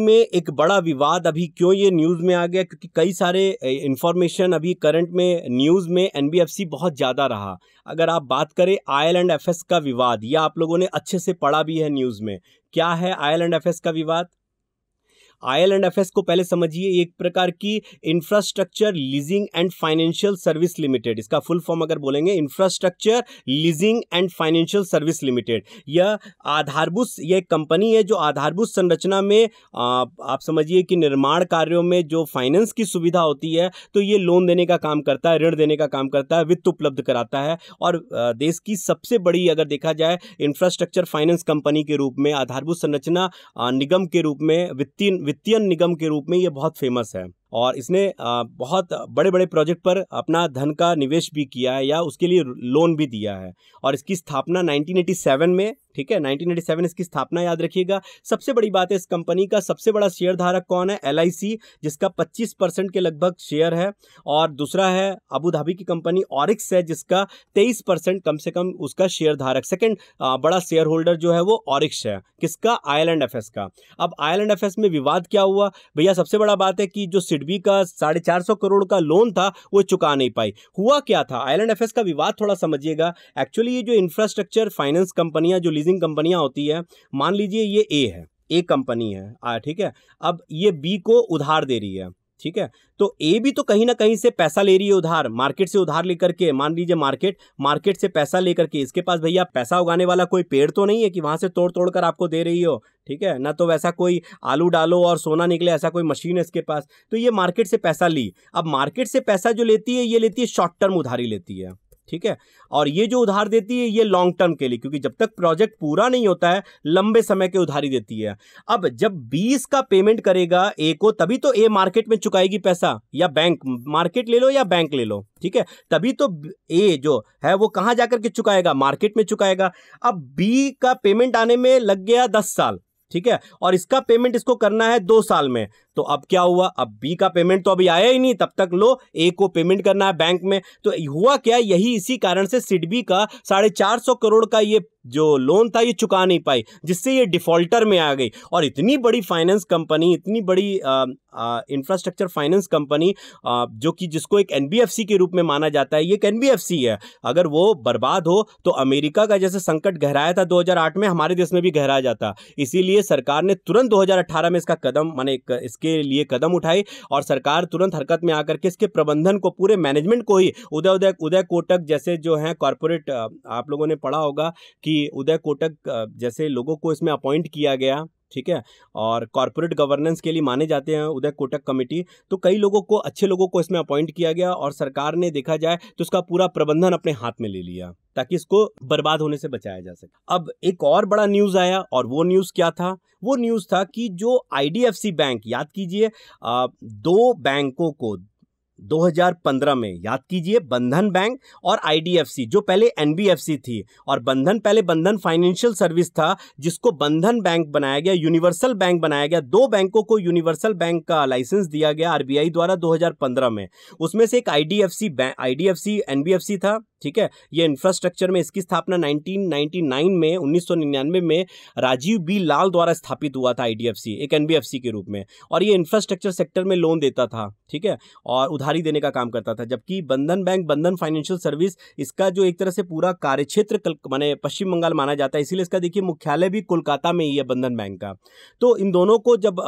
में एक बड़ा विवाद अभी क्यों ये न्यूज़ में आ गया क्योंकि कई सारे इन्फॉर्मेशन अभी करंट में न्यूज़ में एन बहुत ज़्यादा रहा अगर आप बात करें आयल एंड एफ का विवाद या आप लोगों ने अच्छे से पढ़ा भी है न्यूज़ में क्या है आयल एंड एफ का विवाद आई को पहले समझिए एक प्रकार की infrastructure leasing and financial service limited इसका फुल फॉर्म अगर बोलेंगे infrastructure leasing and financial service limited यह आधारभूत यह कंपनी है जो आधारभूत संरचना में आप, आप समझिए कि निर्माण कार्यों में जो फाइनेंस की सुविधा होती है तो ये लोन देने का काम करता है ऋण देने का काम करता है वित्त उपलब्ध कराता है और देश की सबसे बड़ी अगर देखा जाए इंफ्रास्ट्रक्चर फाइनेंस कंपनी के रूप में आधारभूत संरचना निगम के रूप में वित्तीय वित्तीय निगम के रूप में ये बहुत फेमस है और इसने बहुत बड़े बड़े प्रोजेक्ट पर अपना धन का निवेश भी किया है या उसके लिए लोन भी दिया है और इसकी स्थापना 1987 में ठीक है 1987 इसकी स्थापना याद रखिएगा सबसे बड़ी बात है इस कंपनी का सबसे बड़ा शेयर धारक कौन है एल जिसका 25 परसेंट के लगभग शेयर है और दूसरा है अबू धाबी की कंपनी ऑरिक्स है जिसका 23 परसेंट कम से कम उसका शेयर धारक सेकेंड बड़ा शेयर होल्डर जो है वो ऑरिक्स है किसका आयलैंड एफ का अब आयलैंड एफ में विवाद क्या हुआ भैया सबसे बड़ा बात है कि जो सिडबी का साढ़े करोड़ का लोन था वो चुका नहीं पाई हुआ क्या था आयलैंड एफ का विवाद थोड़ा समझिएगा एक्चुअली ये जो इंफ्रास्ट्रक्चर फाइनेंस कंपनियां जो लीजिंग कंपनियां होती है मान लीजिए ये ए है ए कंपनी है आ ठीक है अब ये बी को उधार दे रही है ठीक है तो ए भी तो कहीं ना कहीं से पैसा ले रही है उधार मार्केट से उधार लेकर के मान लीजिए मार्केट मार्केट से पैसा लेकर के इसके पास भैया पैसा उगाने वाला कोई पेड़ तो नहीं है कि वहां से तोड़ तोड़ कर आपको दे रही हो ठीक है ना तो वैसा कोई आलू डालो और सोना निकले ऐसा कोई मशीन है इसके पास तो ये मार्केट से पैसा ली अब मार्केट से पैसा जो लेती है ये लेती है शॉर्ट टर्म उधारी लेती है ठीक है और ये जो उधार देती है ये लॉन्ग टर्म के लिए क्योंकि जब तक प्रोजेक्ट पूरा नहीं होता है लंबे समय के उधारी देती है अब जब 20 का पेमेंट करेगा ए को तभी तो ए मार्केट में चुकाएगी पैसा या बैंक मार्केट ले लो या बैंक ले लो ठीक है तभी तो ए जो है वो कहाँ जाकर के चुकाएगा मार्केट में चुकाएगा अब बी का पेमेंट आने में लग गया दस साल ठीक है और इसका पेमेंट इसको करना है दो साल में तो अब क्या हुआ अब बी का पेमेंट तो अभी आया ही नहीं तब तक लो ए को पेमेंट करना है बैंक में तो हुआ क्या यही इसी कारण से सिडबी का साढ़े चार सौ करोड़ का ये जो लोन था ये चुका नहीं पाई जिससे ये डिफॉल्टर में आ गई और इतनी बड़ी फाइनेंस कंपनी इतनी बड़ी इंफ्रास्ट्रक्चर फाइनेंस कंपनी जो कि जिसको एक एन के रूप में माना जाता है ये एक एन है अगर वो बर्बाद हो तो अमेरिका का जैसे संकट गहराया था 2008 में हमारे देश में भी गहराया जाता इसीलिए सरकार ने तुरंत 2018 में इसका कदम माने एक इसके लिए कदम उठाए और सरकार तुरंत हरकत में आकर के इसके प्रबंधन को पूरे मैनेजमेंट को ही उदय उदय उदय कोटक जैसे जो हैं कॉरपोरेट आप लोगों ने पढ़ा होगा कि उदय कोटक जैसे लोगों को इसमें अपॉइंट किया गया ठीक है और कॉरपोरेट गवर्नेंस के लिए माने जाते हैं उदय कोटक कमेटी तो कई लोगों को अच्छे लोगों को इसमें अपॉइंट किया गया और सरकार ने देखा जाए तो उसका पूरा प्रबंधन अपने हाथ में ले लिया ताकि इसको बर्बाद होने से बचाया जा सके अब एक और बड़ा न्यूज़ आया और वो न्यूज़ क्या था वो न्यूज़ था कि जो आई बैंक याद कीजिए दो बैंकों को 2015 में याद कीजिए बंधन बैंक और आईडीएफसी जो पहले एनबीएफसी थी और बंधन पहले बंधन फाइनेंशियल सर्विस था जिसको बंधन बैंक बनाया गया यूनिवर्सल बैंक बनाया गया दो बैंकों को यूनिवर्सल बैंक का लाइसेंस दिया गया आरबीआई द्वारा 2015 में उसमें से एक आईडीएफसी आईडीएफसी एनबीएफसी था ठीक है ये इंफ्रास्ट्रक्चर में इसकी स्थापना 1999 में 1999 में राजीव बी लाल द्वारा स्थापित हुआ था आई एक एनबीएफसी के रूप में और ये इंफ्रास्ट्रक्चर सेक्टर में लोन देता था ठीक है और उधारी देने का काम करता था जबकि बंधन बैंक बंधन फाइनेंशियल सर्विस इसका जो एक तरह से पूरा कार्यक्षेत्र माने पश्चिम बंगाल माना जाता है इसीलिए इसका देखिए मुख्यालय भी कोलकाता में ही है बंधन बैंक का तो इन दोनों को जब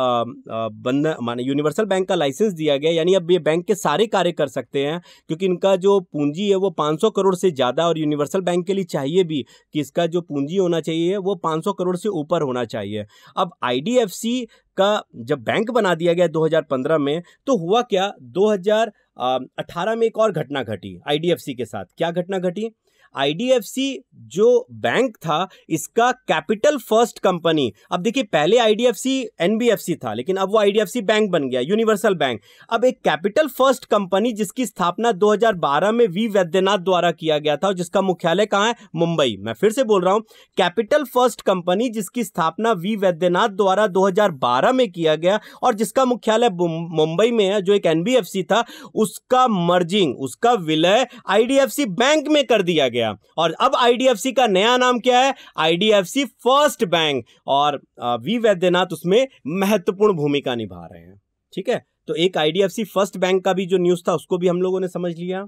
बंधन माने यूनिवर्सल बैंक का लाइसेंस दिया गया यानी अब ये बैंक के सारे कार्य कर सकते हैं क्योंकि इनका जो पूंजी है वो 500 करोड़ से ज़्यादा और यूनिवर्सल बैंक के लिए चाहिए भी कि इसका जो पूंजी होना चाहिए वो 500 करोड़ से ऊपर होना चाहिए अब आई का जब बैंक बना दिया गया 2015 में तो हुआ क्या 2018 में एक और घटना घटी आई के साथ क्या घटना घटी आई जो बैंक था इसका कैपिटल फर्स्ट कंपनी अब देखिए पहले आई एनबीएफसी था लेकिन अब वो आई बैंक बन गया यूनिवर्सल बैंक अब एक कैपिटल फर्स्ट कंपनी जिसकी स्थापना 2012 में वी वैद्यनाथ द्वारा किया गया था और जिसका मुख्यालय कहाँ है मुंबई मैं फिर से बोल रहा हूँ कैपिटल फर्स्ट कंपनी जिसकी स्थापना वी वैद्यनाथ द्वारा दो में किया गया और जिसका मुख्यालय मुंबई में है जो एक एनबीएफसी था उसका मर्जिंग उसका विलय आई बैंक में कर दिया गया गया और अब आईडीएफसी का नया नाम क्या है आईडीएफसी फर्स्ट बैंक और वी वैद्यनाथ उसमें महत्वपूर्ण भूमिका निभा रहे हैं ठीक है तो एक आईडीएफसी फर्स्ट बैंक का भी जो न्यूज था उसको भी हम लोगों ने समझ लिया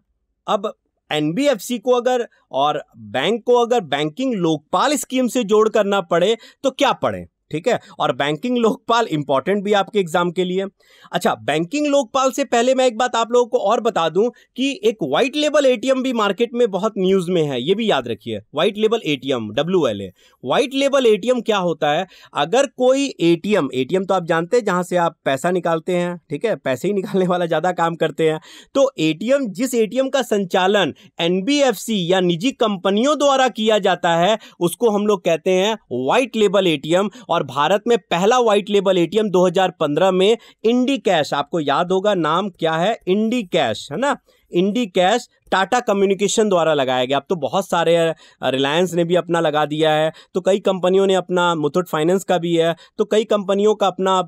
अब एनबीएफसी को अगर और बैंक को अगर बैंकिंग लोकपाल स्कीम से जोड़ करना पड़े तो क्या पड़े ठीक है और बैंकिंग लोकपाल इंपॉर्टेंट भी आपके एग्जाम के लिए अच्छा बैंकिंग लोकपाल से पहले मैं एक बात आप लोगों को और बता दूं कि एक व्हाइट लेबल एटीएम भी मार्केट में बहुत न्यूज में है ये भी याद रखिए white label ATM W L A white label ATM क्या होता है अगर कोई एटीएम एटीएम तो आप जानते हैं जहां से आप पैसा निकालते हैं ठीक है पैसे ही निकालने वाला ज्यादा काम करते हैं तो एटीएम जिस एटीएम का संचालन एनबीएफसी या निजी कंपनियों द्वारा किया जाता है उसको हम लोग कहते हैं व्हाइट लेबल एटीएम और और भारत में पहला व्हाइट लेबल एटीएम 2015 में इंडी कैश आपको याद होगा नाम क्या है इंडी कैश है ना इंडी कैश टाटा कम्युनिकेशन द्वारा लगाया गया अब तो बहुत सारे रिलायंस ने भी अपना लगा दिया है तो कई कंपनियों ने अपना मुथुट फाइनेंस का भी है तो कई कंपनियों का अपना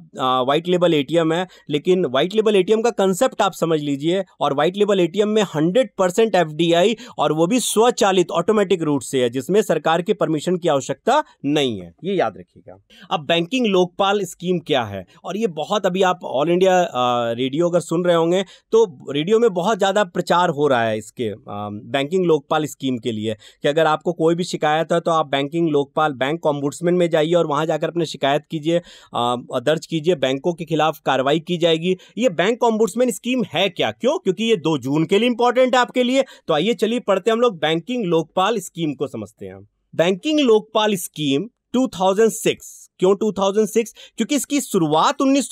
वाइट लेबल एटीएम है लेकिन वाइट लेबल एटीएम का कंसेप्ट आप समझ लीजिए और वाइट लेबल एटीएम में हंड्रेड परसेंट और वो भी स्वचालित ऑटोमेटिक रूट से है जिसमें सरकार के परमिशन की आवश्यकता नहीं है ये याद रखिएगा अब बैंकिंग लोकपाल स्कीम क्या है और ये बहुत अभी आप ऑल इंडिया रेडियो अगर सुन रहे होंगे तो रेडियो में बहुत ज़्यादा प्रचार हो रहा है इस इसके बैंकिंग लोकपाल स्कीम के लिए कि अगर आपको कोई भी शिकायत है तो आप बैंकिंग लोकपाल बैंक कॉम्बुड्समैन में जाइए और वहाँ जाकर अपने शिकायत कीजिए दर्ज कीजिए बैंकों के खिलाफ कार्रवाई की जाएगी ये बैंक कॉम्बुड्समैन स्कीम है क्या क्यों क्योंकि ये दो जून के लिए इंपॉर्टेंट है आपके लिए तो आइए चलिए पढ़ते हैं हम लोग बैंकिंग लोकपाल स्कीम को समझते हैं बैंकिंग लोकपाल स्कीम 2006 क्यों 2006 क्योंकि इसकी शुरुआत उन्नीस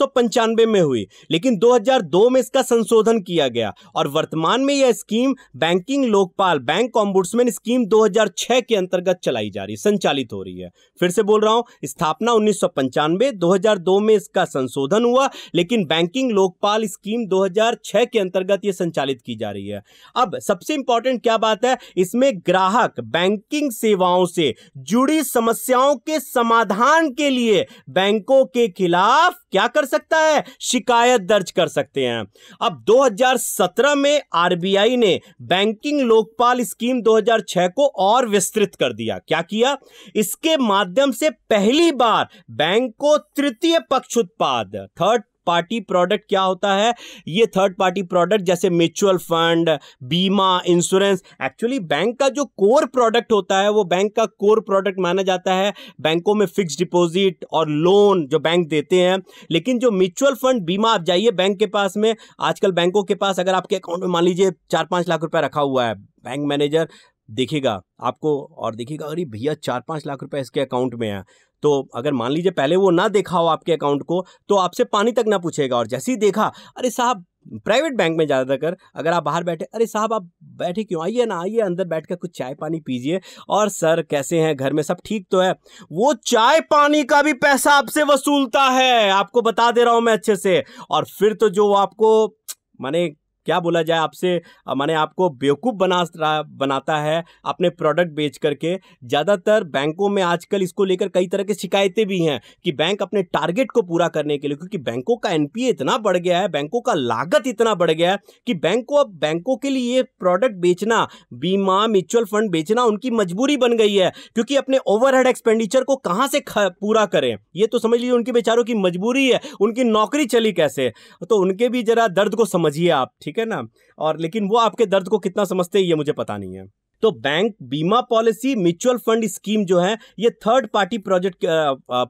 में हुई लेकिन 2002 में इसका संशोधन किया गया और वर्तमान में यह scheme banking Lokpal bank ombudsman scheme 2006 के अंतर्गत चलाई जा रही संचालित हो रही है फिर से बोल रहा हूं स्थापना उन्नीस सौ में इसका संशोधन हुआ लेकिन बैंकिंग लोकपाल स्कीम दो के अंतर्गत यह संचालित की जा रही है अब सबसे इंपॉर्टेंट क्या बात है इसमें ग्राहक बैंकिंग सेवाओं से जुड़ी समस्याओं के समाधान के लिए लिए बैंकों के खिलाफ क्या कर सकता है शिकायत दर्ज कर सकते हैं अब 2017 में आरबीआई ने बैंकिंग लोकपाल स्कीम 2006 को और विस्तृत कर दिया क्या किया इसके माध्यम से पहली बार बैंक को तृतीय पक्ष उत्पाद थर्ड पार्टी प्रोडक्ट क्या होता है ये थर्ड पार्टी प्रोडक्ट जैसे म्यूचुअल फंड बीमा इंश्योरेंस एक्चुअली बैंक का जो कोर प्रोडक्ट होता है वो बैंक का कोर प्रोडक्ट माना जाता है बैंकों में फिक्स डिपोजिट और लोन जो बैंक देते हैं लेकिन जो म्यूचुअल फंड बीमा आप जाइए बैंक के पास में आजकल बैंकों के पास अगर आपके अकाउंट में मान लीजिए चार पाँच लाख रुपया रखा हुआ है बैंक मैनेजर देखेगा आपको और देखेगा अरे भैया चार पाँच लाख रुपए इसके अकाउंट में है तो अगर मान लीजिए पहले वो ना देखा हो आपके अकाउंट को तो आपसे पानी तक ना पूछेगा और जैसे ही देखा अरे साहब प्राइवेट बैंक में ज़्यादातर अगर आप बाहर बैठे अरे साहब आप बैठे क्यों आइए ना आइए अंदर बैठ कर कुछ चाय पानी पीजिए और सर कैसे हैं घर में सब ठीक तो है वो चाय पानी का भी पैसा आपसे वसूलता है आपको बता दे रहा हूँ मैं अच्छे से और फिर तो जो आपको माने क्या बोला जाए आपसे माने आपको बेवकूफ़ बना बनाता है अपने प्रोडक्ट बेच करके ज़्यादातर बैंकों में आजकल इसको लेकर कई तरह की शिकायतें भी हैं कि बैंक अपने टारगेट को पूरा करने के लिए क्योंकि बैंकों का एनपीए इतना बढ़ गया है बैंकों का लागत इतना बढ़ गया है कि बैंक को अब बैंकों के लिए ये प्रोडक्ट बेचना बीमा म्यूचुअल फंड बेचना उनकी मजबूरी बन गई है क्योंकि अपने ओवरहेड एक्सपेंडिचर को कहाँ से पूरा करें ये तो समझ लीजिए उनके बेचारों की मजबूरी है उनकी नौकरी चली कैसे तो उनके भी जरा दर्द को समझिए आप ठीक है ठीक है ना और लेकिन वो आपके दर्द को कितना समझते हैं ये मुझे पता नहीं है तो बैंक बीमा पॉलिसी म्यूचुअल फंड स्कीम जो है ये थर्ड पार्टी प्रोजेक्ट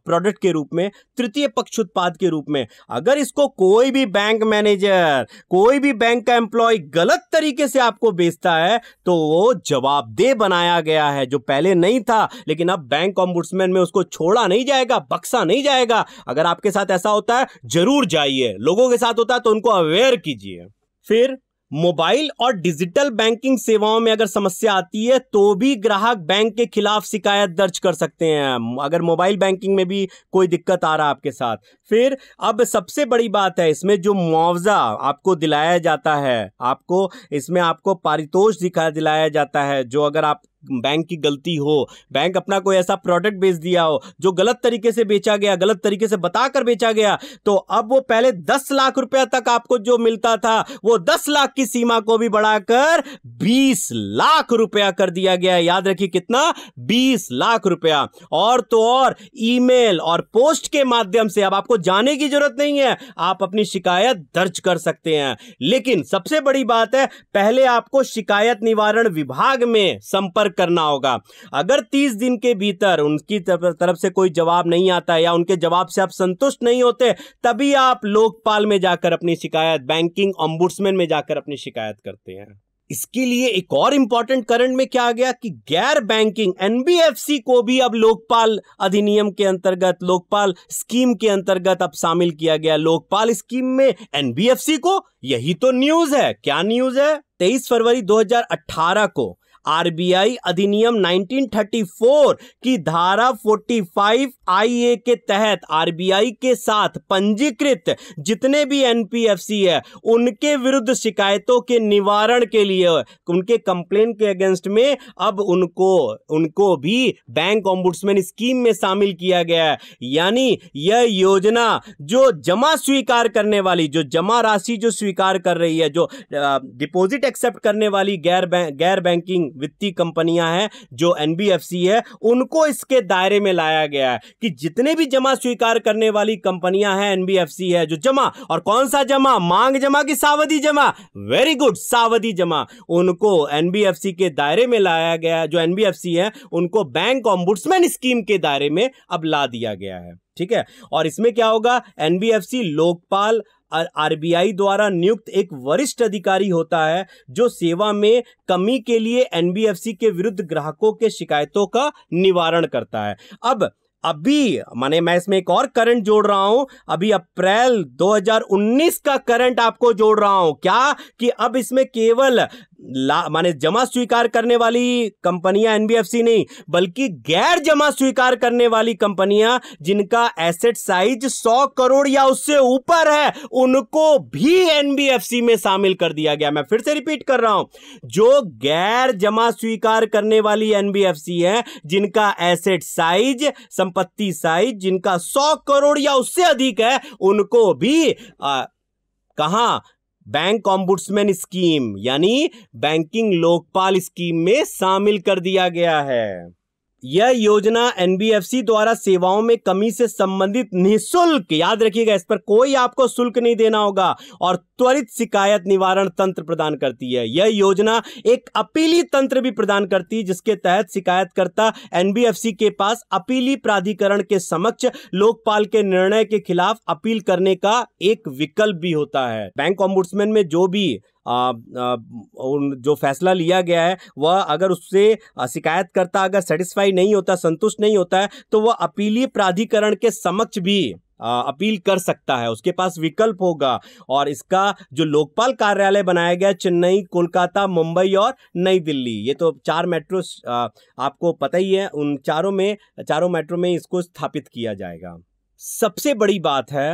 प्रोडक्ट के रूप में तृतीय पक्ष उत्पाद के रूप में अगर इसको कोई भी बैंक मैनेजर कोई भी बैंक का एम्प्लॉय गलत तरीके से आपको बेचता है तो वो जवाबदेह बनाया गया है जो पहले नहीं था लेकिन अब बैंक ऑम्बुड्समैन में उसको छोड़ा नहीं जाएगा बक्सा नहीं जाएगा अगर आपके साथ ऐसा होता है जरूर जाइए लोगों के साथ होता है तो उनको अवेयर कीजिए फिर मोबाइल और डिजिटल बैंकिंग सेवाओं में अगर समस्या आती है तो भी ग्राहक बैंक के खिलाफ शिकायत दर्ज कर सकते हैं अगर मोबाइल बैंकिंग में भी कोई दिक्कत आ रहा है आपके साथ फिर अब सबसे बड़ी बात है इसमें जो मुआवजा आपको दिलाया जाता है आपको इसमें आपको पारितोष दिखा दिलाया जाता है जो अगर आप बैंक की गलती हो बैंक अपना कोई ऐसा प्रोडक्ट बेच दिया हो जो गलत तरीके से बेचा गया गलत तरीके से बताकर बेचा गया तो अब वो पहले दस लाख रुपया तक आपको जो मिलता था वो दस लाख की सीमा को भी बढ़ाकर बीस लाख रुपया कर दिया गया याद रखिए कितना बीस लाख रुपया और तो और ईमेल और पोस्ट के माध्यम से अब आपको जाने की जरूरत नहीं है आप अपनी शिकायत दर्ज कर सकते हैं लेकिन सबसे बड़ी बात है पहले आपको शिकायत निवारण विभाग में संपर्क संपर्क करना होगा अगर तीस दिन के भीतर उनकी तरफ से कोई जवाब नहीं आता है या उनके जवाब से आप संतुष्ट नहीं होते तभी आप लोकपाल में जाकर अपनी शिकायत बैंकिंग ऑम्बुड्समैन में जाकर अपनी शिकायत करते हैं इसके लिए एक और इंपॉर्टेंट करंट में क्या आ गया कि गैर बैंकिंग एनबीएफसी को भी अब लोकपाल अधिनियम के अंतर्गत लोकपाल स्कीम के अंतर्गत अब शामिल किया गया लोकपाल स्कीम में एनबीएफसी को यही तो न्यूज है क्या न्यूज है 23 फरवरी 2018 को आरबीआई अधिनियम 1934 की धारा 45 आईए के तहत आरबीआई के साथ पंजीकृत जितने भी एनपीएफसी है उनके विरुद्ध शिकायतों के निवारण के लिए उनके कंप्लेन के अगेंस्ट में अब उनको उनको भी बैंक ऑम्बुड्समैन स्कीम में शामिल किया गया है यानी यह योजना जो जमा स्वीकार करने वाली जो जमा राशि जो स्वीकार कर रही है जो डिपॉजिट एक्सेप्ट करने वाली गैर बैंक गैर बैंकिंग वित्तीय कंपनियां हैं जो एनबीएफसी है उनको इसके दायरे में लाया गया है कि जितने भी जमा स्वीकार करने वाली कंपनियां हैं एनबीएफसी है जो जमा और कौन सा जमा मांग जमा की सावधि जमा वेरी गुड सावधि जमा उनको एनबीएफसी के दायरे में लाया गया जो एनबीएफसी है उनको बैंक ऑम्बुड्समैन स्कीम के दायरे में अब ला दिया गया है ठीक है और इसमें क्या होगा एनबीएफसी लोकपाल आरबीआई द्वारा नियुक्त एक वरिष्ठ अधिकारी होता है जो सेवा में कमी के लिए एनबीएफसी के विरुद्ध ग्राहकों के शिकायतों का निवारण करता है अब अभी माने मैं इसमें एक और करंट जोड़ रहा हूं अभी अप्रैल 2019 का करंट आपको जोड़ रहा हूं क्या कि अब इसमें केवल माने जमा स्वीकार करने वाली कंपनियां एनबीएफसी नहीं बल्कि गैर जमा स्वीकार करने वाली कंपनियां जिनका एसेट साइज 100 करोड़ या उससे ऊपर है उनको भी एनबीएफसी में शामिल कर दिया गया मैं फिर से रिपीट कर रहा हूं जो गैर जमा स्वीकार करने वाली एनबीएफसी है जिनका एसेट साइज संपत्ति साइज जिनका सौ करोड़ या उससे अधिक है उनको भी आ, कहा बैंक ऑम्बुड्समैन स्कीम यानी बैंकिंग लोकपाल स्कीम में शामिल कर दिया गया है यह योजना एनबीएफसी द्वारा सेवाओं में कमी से संबंधित निशुल्क याद रखिएगा इस पर कोई आपको शुल्क नहीं देना होगा और त्वरित शिकायत निवारण तंत्र प्रदान करती है यह योजना एक अपीली तंत्र भी प्रदान करती है जिसके तहत शिकायतकर्ता एनबीएफसी के पास अपीली प्राधिकरण के समक्ष लोकपाल के निर्णय के खिलाफ अपील करने का एक विकल्प भी होता है बैंक ऑम्बुड्समैन में जो भी आ, आ, उन जो फैसला लिया गया है वह अगर उससे शिकायतकर्ता अगर सेटिस्फाई नहीं होता संतुष्ट नहीं होता है तो वह अपीलीय प्राधिकरण के समक्ष भी अपील कर सकता है उसके पास विकल्प होगा और इसका जो लोकपाल कार्यालय बनाया गया चेन्नई कोलकाता मुंबई और नई दिल्ली ये तो चार मेट्रो आपको पता ही है उन चारों में चारों मेट्रो में इसको स्थापित किया जाएगा सबसे बड़ी बात है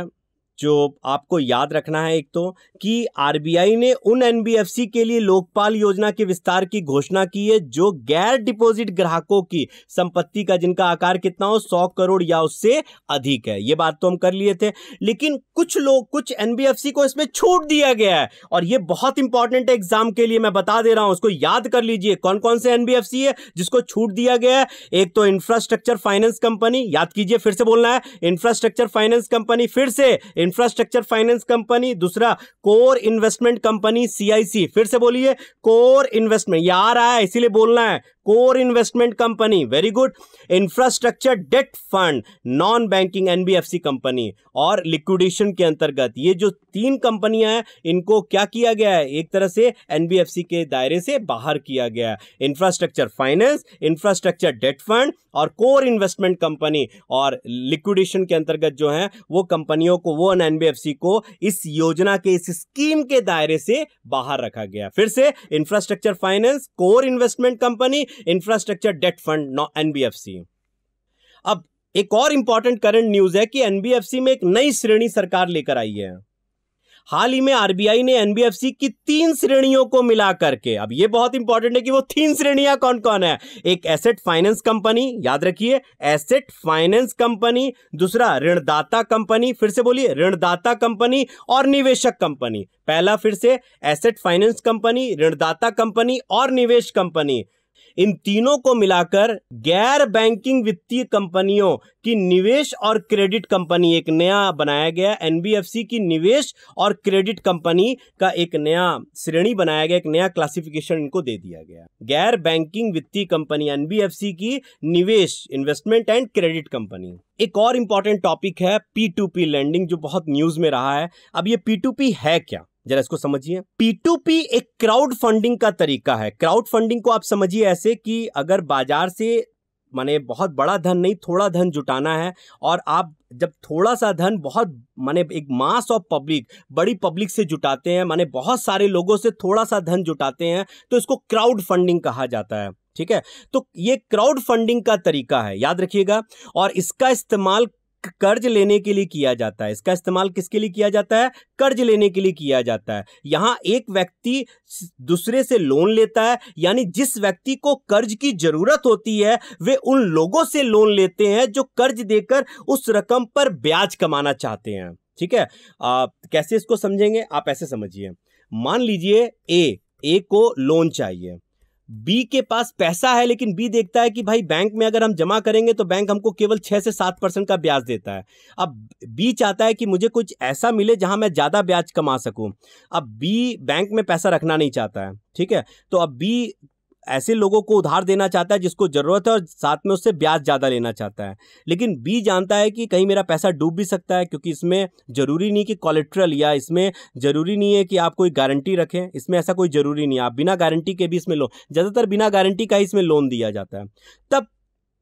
जो आपको याद रखना है एक तो कि आरबीआई ने उन एनबीएफसी के लिए लोकपाल योजना के विस्तार की घोषणा की है जो गैर डिपॉजिट ग्राहकों की संपत्ति का जिनका आकार कितना हो सौ करोड़ या उससे अधिक है ये बात तो हम कर लिए थे लेकिन कुछ लोग कुछ एनबीएफसी को इसमें छूट दिया गया है और ये बहुत इंपॉर्टेंट है एग्जाम के लिए मैं बता दे रहा हूं उसको याद कर लीजिए कौन कौन से एनबीएफसी है जिसको छूट दिया गया है एक तो इंफ्रास्ट्रक्चर फाइनेंस कंपनी याद कीजिए फिर से बोलना है इंफ्रास्ट्रक्चर फाइनेंस कंपनी फिर से इंफ्रास्ट्रक्चर फाइनेंस कंपनी दूसरा कोर इन्वेस्टमेंट कंपनी सीआईसी फिर से बोलिए कोर इन्वेस्टमेंट यार आया इसीलिए बोलना है core investment company very good infrastructure debt fund non banking NBFC company और लिक्विडेशन के अंतर्गत ये जो तीन कंपनियां हैं इनको क्या किया गया है एक तरह से एनबीएफसी के दायरे से बाहर किया गया है infrastructure finance infrastructure debt fund और कोर इन्वेस्टमेंट कंपनी और लिक्विडेशन के अंतर्गत जो है वो कंपनियों को वो एनबीएफसी को इस योजना के इस स्कीम के दायरे से बाहर रखा गया फिर से infrastructure finance core investment company infrastructure debt fund NBFC अब एक और इंपॉर्टेंट करंट न्यूज है कि एनबीएफसी में एक नई श्रेणी सरकार लेकर आई है हाल ही में आरबीआई ने एनबीएफसी की तीन श्रेणियों को मिला करके अब यह बहुत इंपॉर्टेंट है कि वो तीन श्रेणियां कौन कौन है एक एसेट फाइनेंस कंपनी याद रखिए एसेट फाइनेंस कंपनी दूसरा ऋणदाता कंपनी फिर से बोलिए ऋणदाता कंपनी और निवेशक कंपनी पहला फिर से एसेट फाइनेंस कंपनी ऋणदाता कंपनी और निवेश कंपनी इन तीनों को मिलाकर गैर बैंकिंग वित्तीय कंपनियों की निवेश और क्रेडिट कंपनी एक नया बनाया गया एनबीएफसी की निवेश और क्रेडिट कंपनी का एक नया श्रेणी बनाया गया एक नया क्लासिफिकेशन इनको दे दिया गया गैर बैंकिंग वित्तीय कंपनी एनबीएफसी की निवेश इन्वेस्टमेंट एंड क्रेडिट कंपनी एक और इंपॉर्टेंट टॉपिक है पी टू पी लैंडिंग जो बहुत न्यूज में रहा है अब ये पी टू पी है क्या जरा इसको समझिए पी एक क्राउड फंडिंग का तरीका है क्राउड फंडिंग को आप समझिए ऐसे कि अगर बाजार से माने बहुत बड़ा धन नहीं थोड़ा धन जुटाना है और आप जब थोड़ा सा धन बहुत माने एक मास ऑफ पब्लिक बड़ी पब्लिक से जुटाते हैं माने बहुत सारे लोगों से थोड़ा सा धन जुटाते हैं तो इसको क्राउड फंडिंग कहा जाता है ठीक है तो ये क्राउड फंडिंग का तरीका है याद रखिएगा और इसका इस्तेमाल कर्ज लेने के लिए किया जाता है इसका इस्तेमाल किसके लिए किया जाता है कर्ज लेने के लिए किया जाता है यहां एक व्यक्ति दूसरे से लोन लेता है यानी जिस व्यक्ति को कर्ज की जरूरत होती है वे उन लोगों से लोन लेते हैं जो कर्ज देकर उस रकम पर ब्याज कमाना चाहते हैं ठीक है आप कैसे इसको समझेंगे आप ऐसे समझिए मान लीजिए ए ए को लोन चाहिए बी के पास पैसा है लेकिन बी देखता है कि भाई बैंक में अगर हम जमा करेंगे तो बैंक हमको केवल छः से सात परसेंट का ब्याज देता है अब बी चाहता है कि मुझे कुछ ऐसा मिले जहां मैं ज़्यादा ब्याज कमा सकूं अब बी बैंक में पैसा रखना नहीं चाहता है ठीक है तो अब बी ऐसे लोगों को उधार देना चाहता है जिसको ज़रूरत है और साथ में उससे ब्याज ज़्यादा लेना चाहता है लेकिन बी जानता है कि कहीं मेरा पैसा डूब भी सकता है क्योंकि इसमें ज़रूरी नहीं कि कॉलेट्रल या इसमें ज़रूरी नहीं है कि आप कोई गारंटी रखें इसमें ऐसा कोई ज़रूरी नहीं है आप बिना गारंटी के भी इसमें लोन ज़्यादातर बिना गारंटी का ही इसमें लोन दिया जाता है तब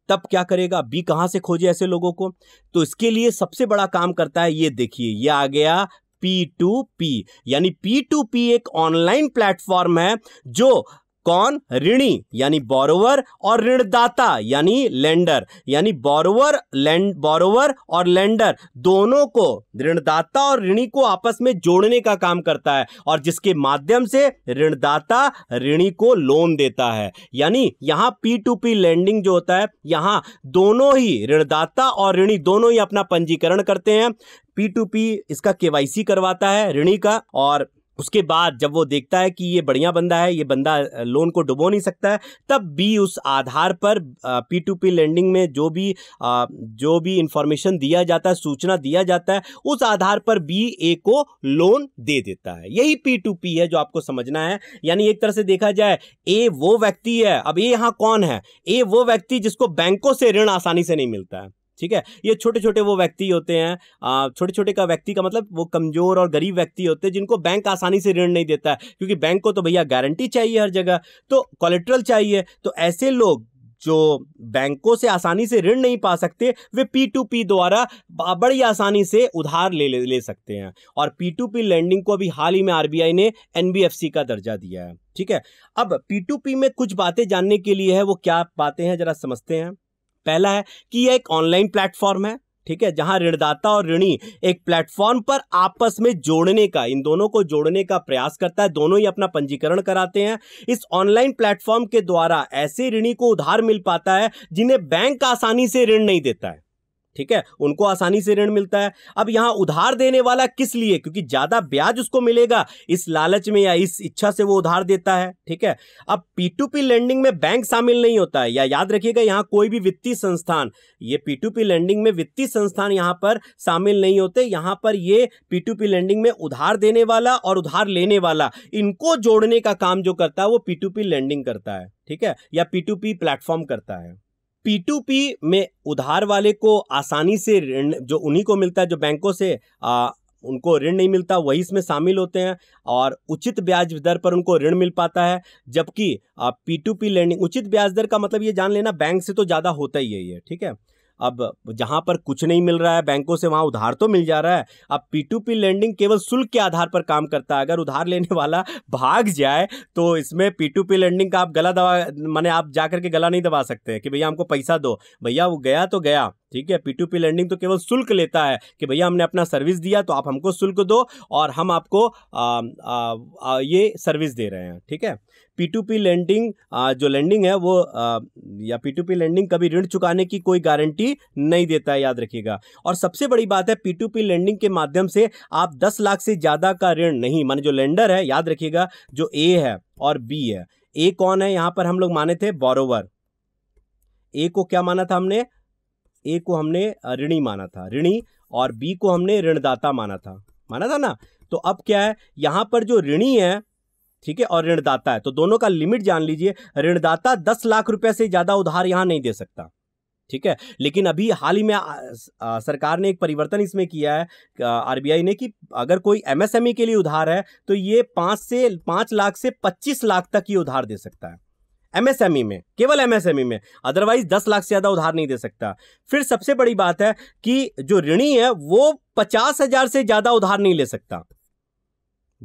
तब क्या करेगा बी कहाँ से खोजे ऐसे लोगों को तो इसके लिए सबसे बड़ा काम करता है ये देखिए ये आ गया पी टू पी यानी पी टू पी एक ऑनलाइन प्लेटफॉर्म है जो कौन ऋणी यानी बोरोवर और ऋणदाता यानी लेंडर यानी बोरोवर लैंड बोरोवर और लेंडर दोनों को ऋणदाता और ऋणी को आपस में जोड़ने का काम करता है और जिसके माध्यम से ऋणदाता ऋणी को लोन देता है यानी यहाँ पी टू पी लैंडिंग जो होता है यहाँ दोनों ही ऋणदाता और ऋणी दोनों ही अपना पंजीकरण करते हैं पी टू पी इसका केवाईसी करवाता है ऋणी का और उसके बाद जब वो देखता है कि ये बढ़िया बंदा है ये बंदा लोन को डुबो नहीं सकता है तब भी उस आधार पर पी टू पी लेंडिंग में जो भी जो भी इंफॉर्मेशन दिया जाता है सूचना दिया जाता है उस आधार पर बी ए को लोन दे देता है यही पी टू पी है जो आपको समझना है यानी एक तरह से देखा जाए ए वो व्यक्ति है अब ए यहाँ कौन है ए वो व्यक्ति जिसको बैंकों से ऋण आसानी से नहीं मिलता है ठीक है ये छोटे छोटे वो व्यक्ति होते हैं छोटे छोटे का व्यक्ति का मतलब वो कमजोर और गरीब व्यक्ति होते हैं जिनको बैंक आसानी से ऋण नहीं देता है क्योंकि बैंक को तो भैया गारंटी चाहिए हर जगह तो कोलेट्रल चाहिए तो ऐसे लोग जो बैंकों से आसानी से ऋण नहीं पा सकते वे पी टू पी द्वारा बड़ी आसानी से उधार ले ले, ले सकते हैं और पी टू पी लैंडिंग को अभी हाल ही में आर ने एन का दर्जा दिया है ठीक है अब पी टू पी में कुछ बातें जानने के लिए है वो क्या बातें हैं जरा समझते हैं पहला है कि यह एक ऑनलाइन प्लेटफॉर्म है ठीक है जहां ऋणदाता और ऋणी एक प्लेटफॉर्म पर आपस में जोड़ने का इन दोनों को जोड़ने का प्रयास करता है दोनों ही अपना पंजीकरण कराते हैं इस ऑनलाइन प्लेटफॉर्म के द्वारा ऐसे ऋणी को उधार मिल पाता है जिन्हें बैंक आसानी से ऋण नहीं देता है ठीक है उनको आसानी से ऋण मिलता है अब यहाँ उधार देने वाला किस लिए क्योंकि ज़्यादा ब्याज उसको मिलेगा इस लालच में या इस इच्छा से वो उधार देता है ठीक है अब पीटूपी लैंडिंग में बैंक शामिल नहीं होता है या याद रखिएगा यहाँ कोई भी वित्तीय संस्थान ये पीटूपी लैंडिंग में वित्तीय संस्थान यहां पर शामिल नहीं होते यहां पर ये पीटूपी लैंडिंग में उधार देने वाला और उधार लेने वाला इनको जोड़ने का काम जो करता है वो पीटूपी लैंडिंग करता है ठीक है या पीटूपी प्लेटफॉर्म करता है पी में उधार वाले को आसानी से ऋण जो उन्हीं को मिलता है जो बैंकों से आ, उनको ऋण नहीं मिलता वही इसमें शामिल होते हैं और उचित ब्याज दर पर उनको ऋण मिल पाता है जबकि पी टू पी लैंडिंग उचित ब्याज दर का मतलब ये जान लेना बैंक से तो ज़्यादा होता ही है ये ठीक है अब जहाँ पर कुछ नहीं मिल रहा है बैंकों से वहाँ उधार तो मिल जा रहा है अब पी टू पी लेंडिंग केवल शुल्क के आधार पर काम करता है अगर उधार लेने वाला भाग जाए तो इसमें पी टू पी लेंडिंग का आप गला दबा माने आप जा के गला नहीं दबा सकते कि भैया हमको पैसा दो भैया वो गया तो गया ठीक है पी टू पी लैंडिंग तो केवल शुल्क लेता है कि भैया हमने अपना सर्विस दिया तो आप हमको शुल्क दो और हम आपको आ, आ, आ, ये सर्विस दे रहे हैं ठीक है पी टू पी लैंडिंग जो लैंडिंग है वो आ, या पी टू पी लैंडिंग कभी ऋण चुकाने की कोई गारंटी नहीं देता है याद रखिएगा और सबसे बड़ी बात है पी टू पी लैंडिंग के माध्यम से आप दस लाख से ज़्यादा का ऋण नहीं माने जो लैंडर है याद रखिएगा जो ए है और बी है ए कौन है यहाँ पर हम लोग माने थे बोरोवर ए को क्या माना था हमने ए को हमने ऋणी माना था ऋणी और बी को हमने ऋणदाता माना था माना था ना तो अब क्या है यहां पर जो ऋणी है ठीक है और ऋणदाता है तो दोनों का लिमिट जान लीजिए ऋणदाता दस लाख रुपए से ज़्यादा उधार यहां नहीं दे सकता ठीक है लेकिन अभी हाल ही में आ, आ, सरकार ने एक परिवर्तन इसमें किया है आरबीआई ने कि अगर कोई एमएसएमई के लिए उधार है तो ये पांच से पांच लाख से पच्चीस लाख तक ये उधार दे सकता है एमएसएमई e में केवल एमएसएमई e में अदरवाइज दस लाख से ज़्यादा उधार नहीं दे सकता फिर सबसे बड़ी बात है कि जो ऋणी है वो पचास हजार से ज़्यादा उधार नहीं ले सकता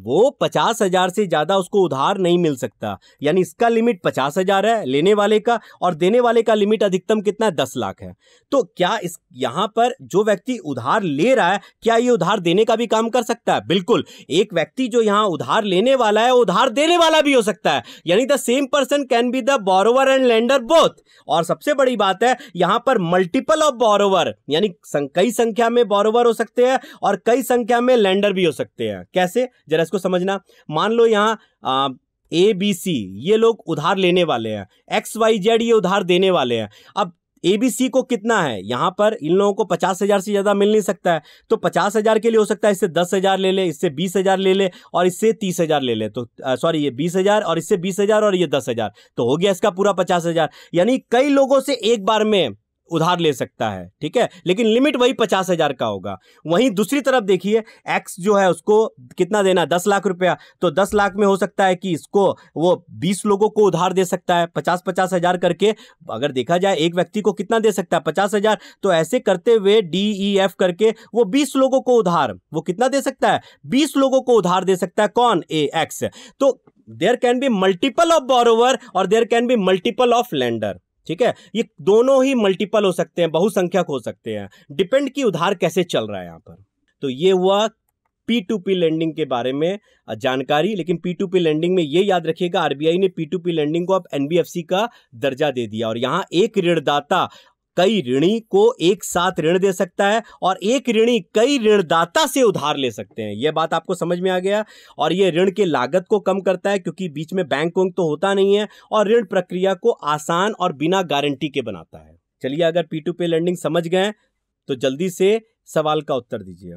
वो पचास हजार से ज़्यादा उसको उधार नहीं मिल सकता यानी इसका लिमिट पचास हजार है लेने वाले का और देने वाले का लिमिट अधिकतम कितना है दस लाख है तो क्या इस यहां पर जो व्यक्ति उधार ले रहा है क्या ये उधार देने का भी काम कर सकता है बिल्कुल एक व्यक्ति जो यहां उधार लेने वाला है उधार देने वाला भी हो सकता है यानी the same person can be the borrower and lender both और सबसे बड़ी बात है यहां पर मल्टीपल ऑफ बोरोवर यानी कई संख्या में बोरोवर हो सकते हैं और कई संख्या में लेंडर भी हो सकते हैं कैसे जरा इसको समझना मान लो यहाँ ए बी सी ये लोग उधार लेने वाले हैं एक्स वाई जेड ये उधार देने वाले हैं अब ए बी सी को कितना है यहाँ पर इन लोगों को पचास हज़ार से ज़्यादा मिल नहीं सकता है तो पचास हज़ार के लिए हो सकता है इससे दस हज़ार ले ले इससे बीस हज़ार ले ले और इससे तीस हज़ार ले ले तो सॉरी ये बीस हज़ार और इससे बीस हज़ार और ये दस हज़ार तो हो गया इसका पूरा पचास हज़ार यानी कई लोगों से एक बार में उधार ले सकता है ठीक है लेकिन लिमिट वही पचास हज़ार का होगा वहीं दूसरी तरफ देखिए एक्स जो है उसको कितना देना दस लाख रुपया तो दस लाख में हो सकता है कि इसको वो बीस लोगों को उधार दे सकता है पचास पचास हज़ार करके अगर देखा जाए एक व्यक्ति को कितना दे सकता है पचास हज़ार तो ऐसे करते हुए डी ई एफ करके वो बीस लोगों को उधार वो कितना दे सकता है बीस लोगों को उधार दे सकता है कौन ए एक्स तो there can be multiple of borrower और there can be multiple of lender ठीक है ये दोनों ही मल्टीपल हो सकते हैं बहुसंख्यक हो सकते हैं डिपेंड की उधार कैसे चल रहा है यहाँ पर तो ये हुआ पी टू पी लैंडिंग के बारे में जानकारी लेकिन पी टू पी लैंडिंग में ये याद रखिएगा आरबीआई ने पी टू पी लैंडिंग को अब एनबीएफसी का दर्जा दे दिया और यहाँ एक ऋणदाता कई ऋणी को एक साथ ऋण दे सकता है और एक ऋणी कई ऋणदाता से उधार ले सकते हैं यह बात आपको समझ में आ गया और यह ऋण के लागत को कम करता है क्योंकि बीच में बैंक वंक तो होता नहीं है और ऋण प्रक्रिया को आसान और बिना गारंटी के बनाता है चलिए अगर पी टू पे लर्निंग समझ गए तो जल्दी से सवाल का उत्तर दीजिए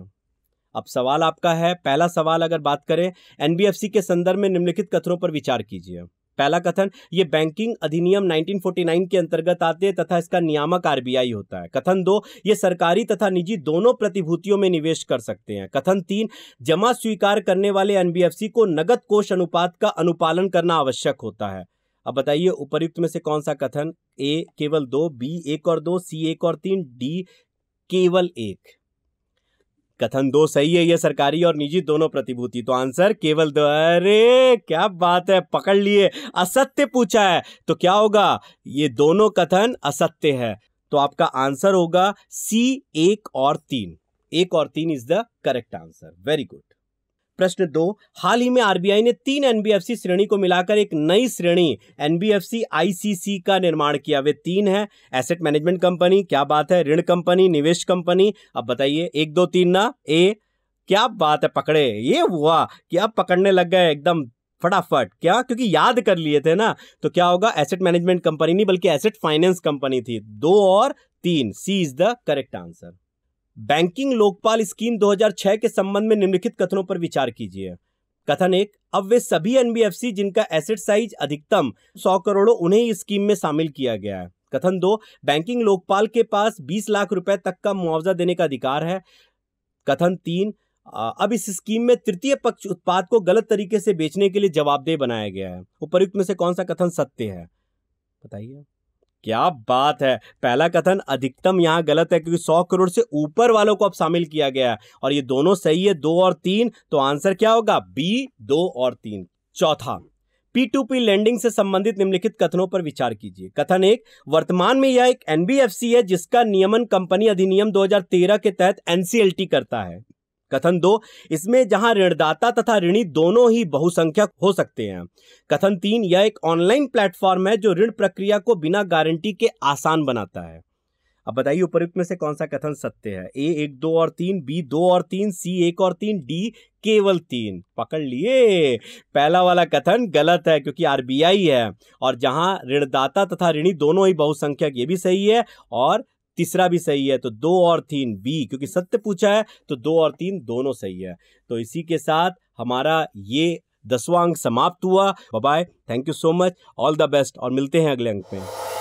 अब सवाल आपका है पहला सवाल अगर बात करें एनबीएफसी के संदर्भ में निम्नलिखित कथनों पर विचार कीजिए पहला कथन ये बैंकिंग अधिनियम 1949 के अंतर्गत आते हैं तथा इसका नियामक आरबीआई होता है कथन दो ये सरकारी तथा निजी दोनों प्रतिभूतियों में निवेश कर सकते हैं कथन तीन जमा स्वीकार करने वाले एनबीएफसी को नगद कोष अनुपात का अनुपालन करना आवश्यक होता है अब बताइए उपयुक्त में से कौन सा कथन ए केवल दो बी एक और दो सी एक और तीन डी केवल एक कथन दो सही है यह सरकारी और निजी दोनों प्रतिभूति तो आंसर केवल दो अरे क्या बात है पकड़ लिए असत्य पूछा है तो क्या होगा ये दोनों कथन असत्य है तो आपका आंसर होगा सी एक और तीन एक और तीन is the correct answer very good प्रश्न दो हाल ही में आरबीआई ने तीन एनबीएफसी श्रेणी को मिलाकर एक नई श्रेणी एनबीएफसी आईसीसी का निर्माण किया वे तीन है एसेट मैनेजमेंट कंपनी क्या बात है ऋण कंपनी निवेश कंपनी अब बताइए एक दो तीन ना ए क्या बात है पकड़े ये हुआ कि अब पकड़ने लग गए एकदम फटाफट क्या क्योंकि याद कर लिए थे ना तो क्या होगा एसेट मैनेजमेंट कंपनी नहीं बल्कि एसेट फाइनेंस कंपनी थी दो और तीन C is the correct answer banking Lokpal scheme 2006 के संबंध में निम्नलिखित कथनों पर विचार कीजिए कथन एक अब वे सभी एनबीएफसी जिनका एसेट साइज अधिकतम 100 करोड़ों उन्हें इस स्कीम में शामिल किया गया है कथन दो बैंकिंग लोकपाल के पास 20 लाख रुपए तक का मुआवजा देने का अधिकार है कथन तीन अब इस स्कीम में तृतीय पक्ष उत्पाद को गलत तरीके से बेचने के लिए जवाबदेह बनाया गया है उपरुक्त में से कौन सा कथन सत्य है बताइए क्या बात है पहला कथन अधिकतम यहाँ गलत है क्योंकि सौ करोड़ से ऊपर वालों को अब शामिल किया गया है और ये दोनों सही है दो और तीन तो आंसर क्या होगा बी दो और तीन चौथा पी टू पी लेंडिंग से संबंधित निम्नलिखित कथनों पर विचार कीजिए कथन एक वर्तमान में यह एक एनबीएफसी है जिसका नियमन कंपनी अधिनियम 2013 के तहत एनसीएलटी करता है कथन दो इसमें जहां ऋणदाता तथा ऋणी दोनों ही बहुसंख्यक हो सकते हैं कथन तीन यह एक ऑनलाइन प्लेटफॉर्म है जो ऋण प्रक्रिया को बिना गारंटी के आसान बनाता है अब बताइए उपरुक्त में से कौन सा कथन सत्य है ए एक दो और तीन बी दो और तीन सी एक और तीन डी केवल तीन पकड़ लिए पहला वाला कथन गलत है क्योंकि आरबीआई है और जहां ऋणदाता तथा ऋणी दोनों ही बहुसंख्यक ये भी सही है और तीसरा भी सही है तो दो और तीन बी क्योंकि सत्य पूछा है तो दो और तीन दोनों सही है तो इसी के साथ हमारा ये दसवां अंक समाप्त हुआ bye thank you so much all the best और मिलते हैं अगले अंक में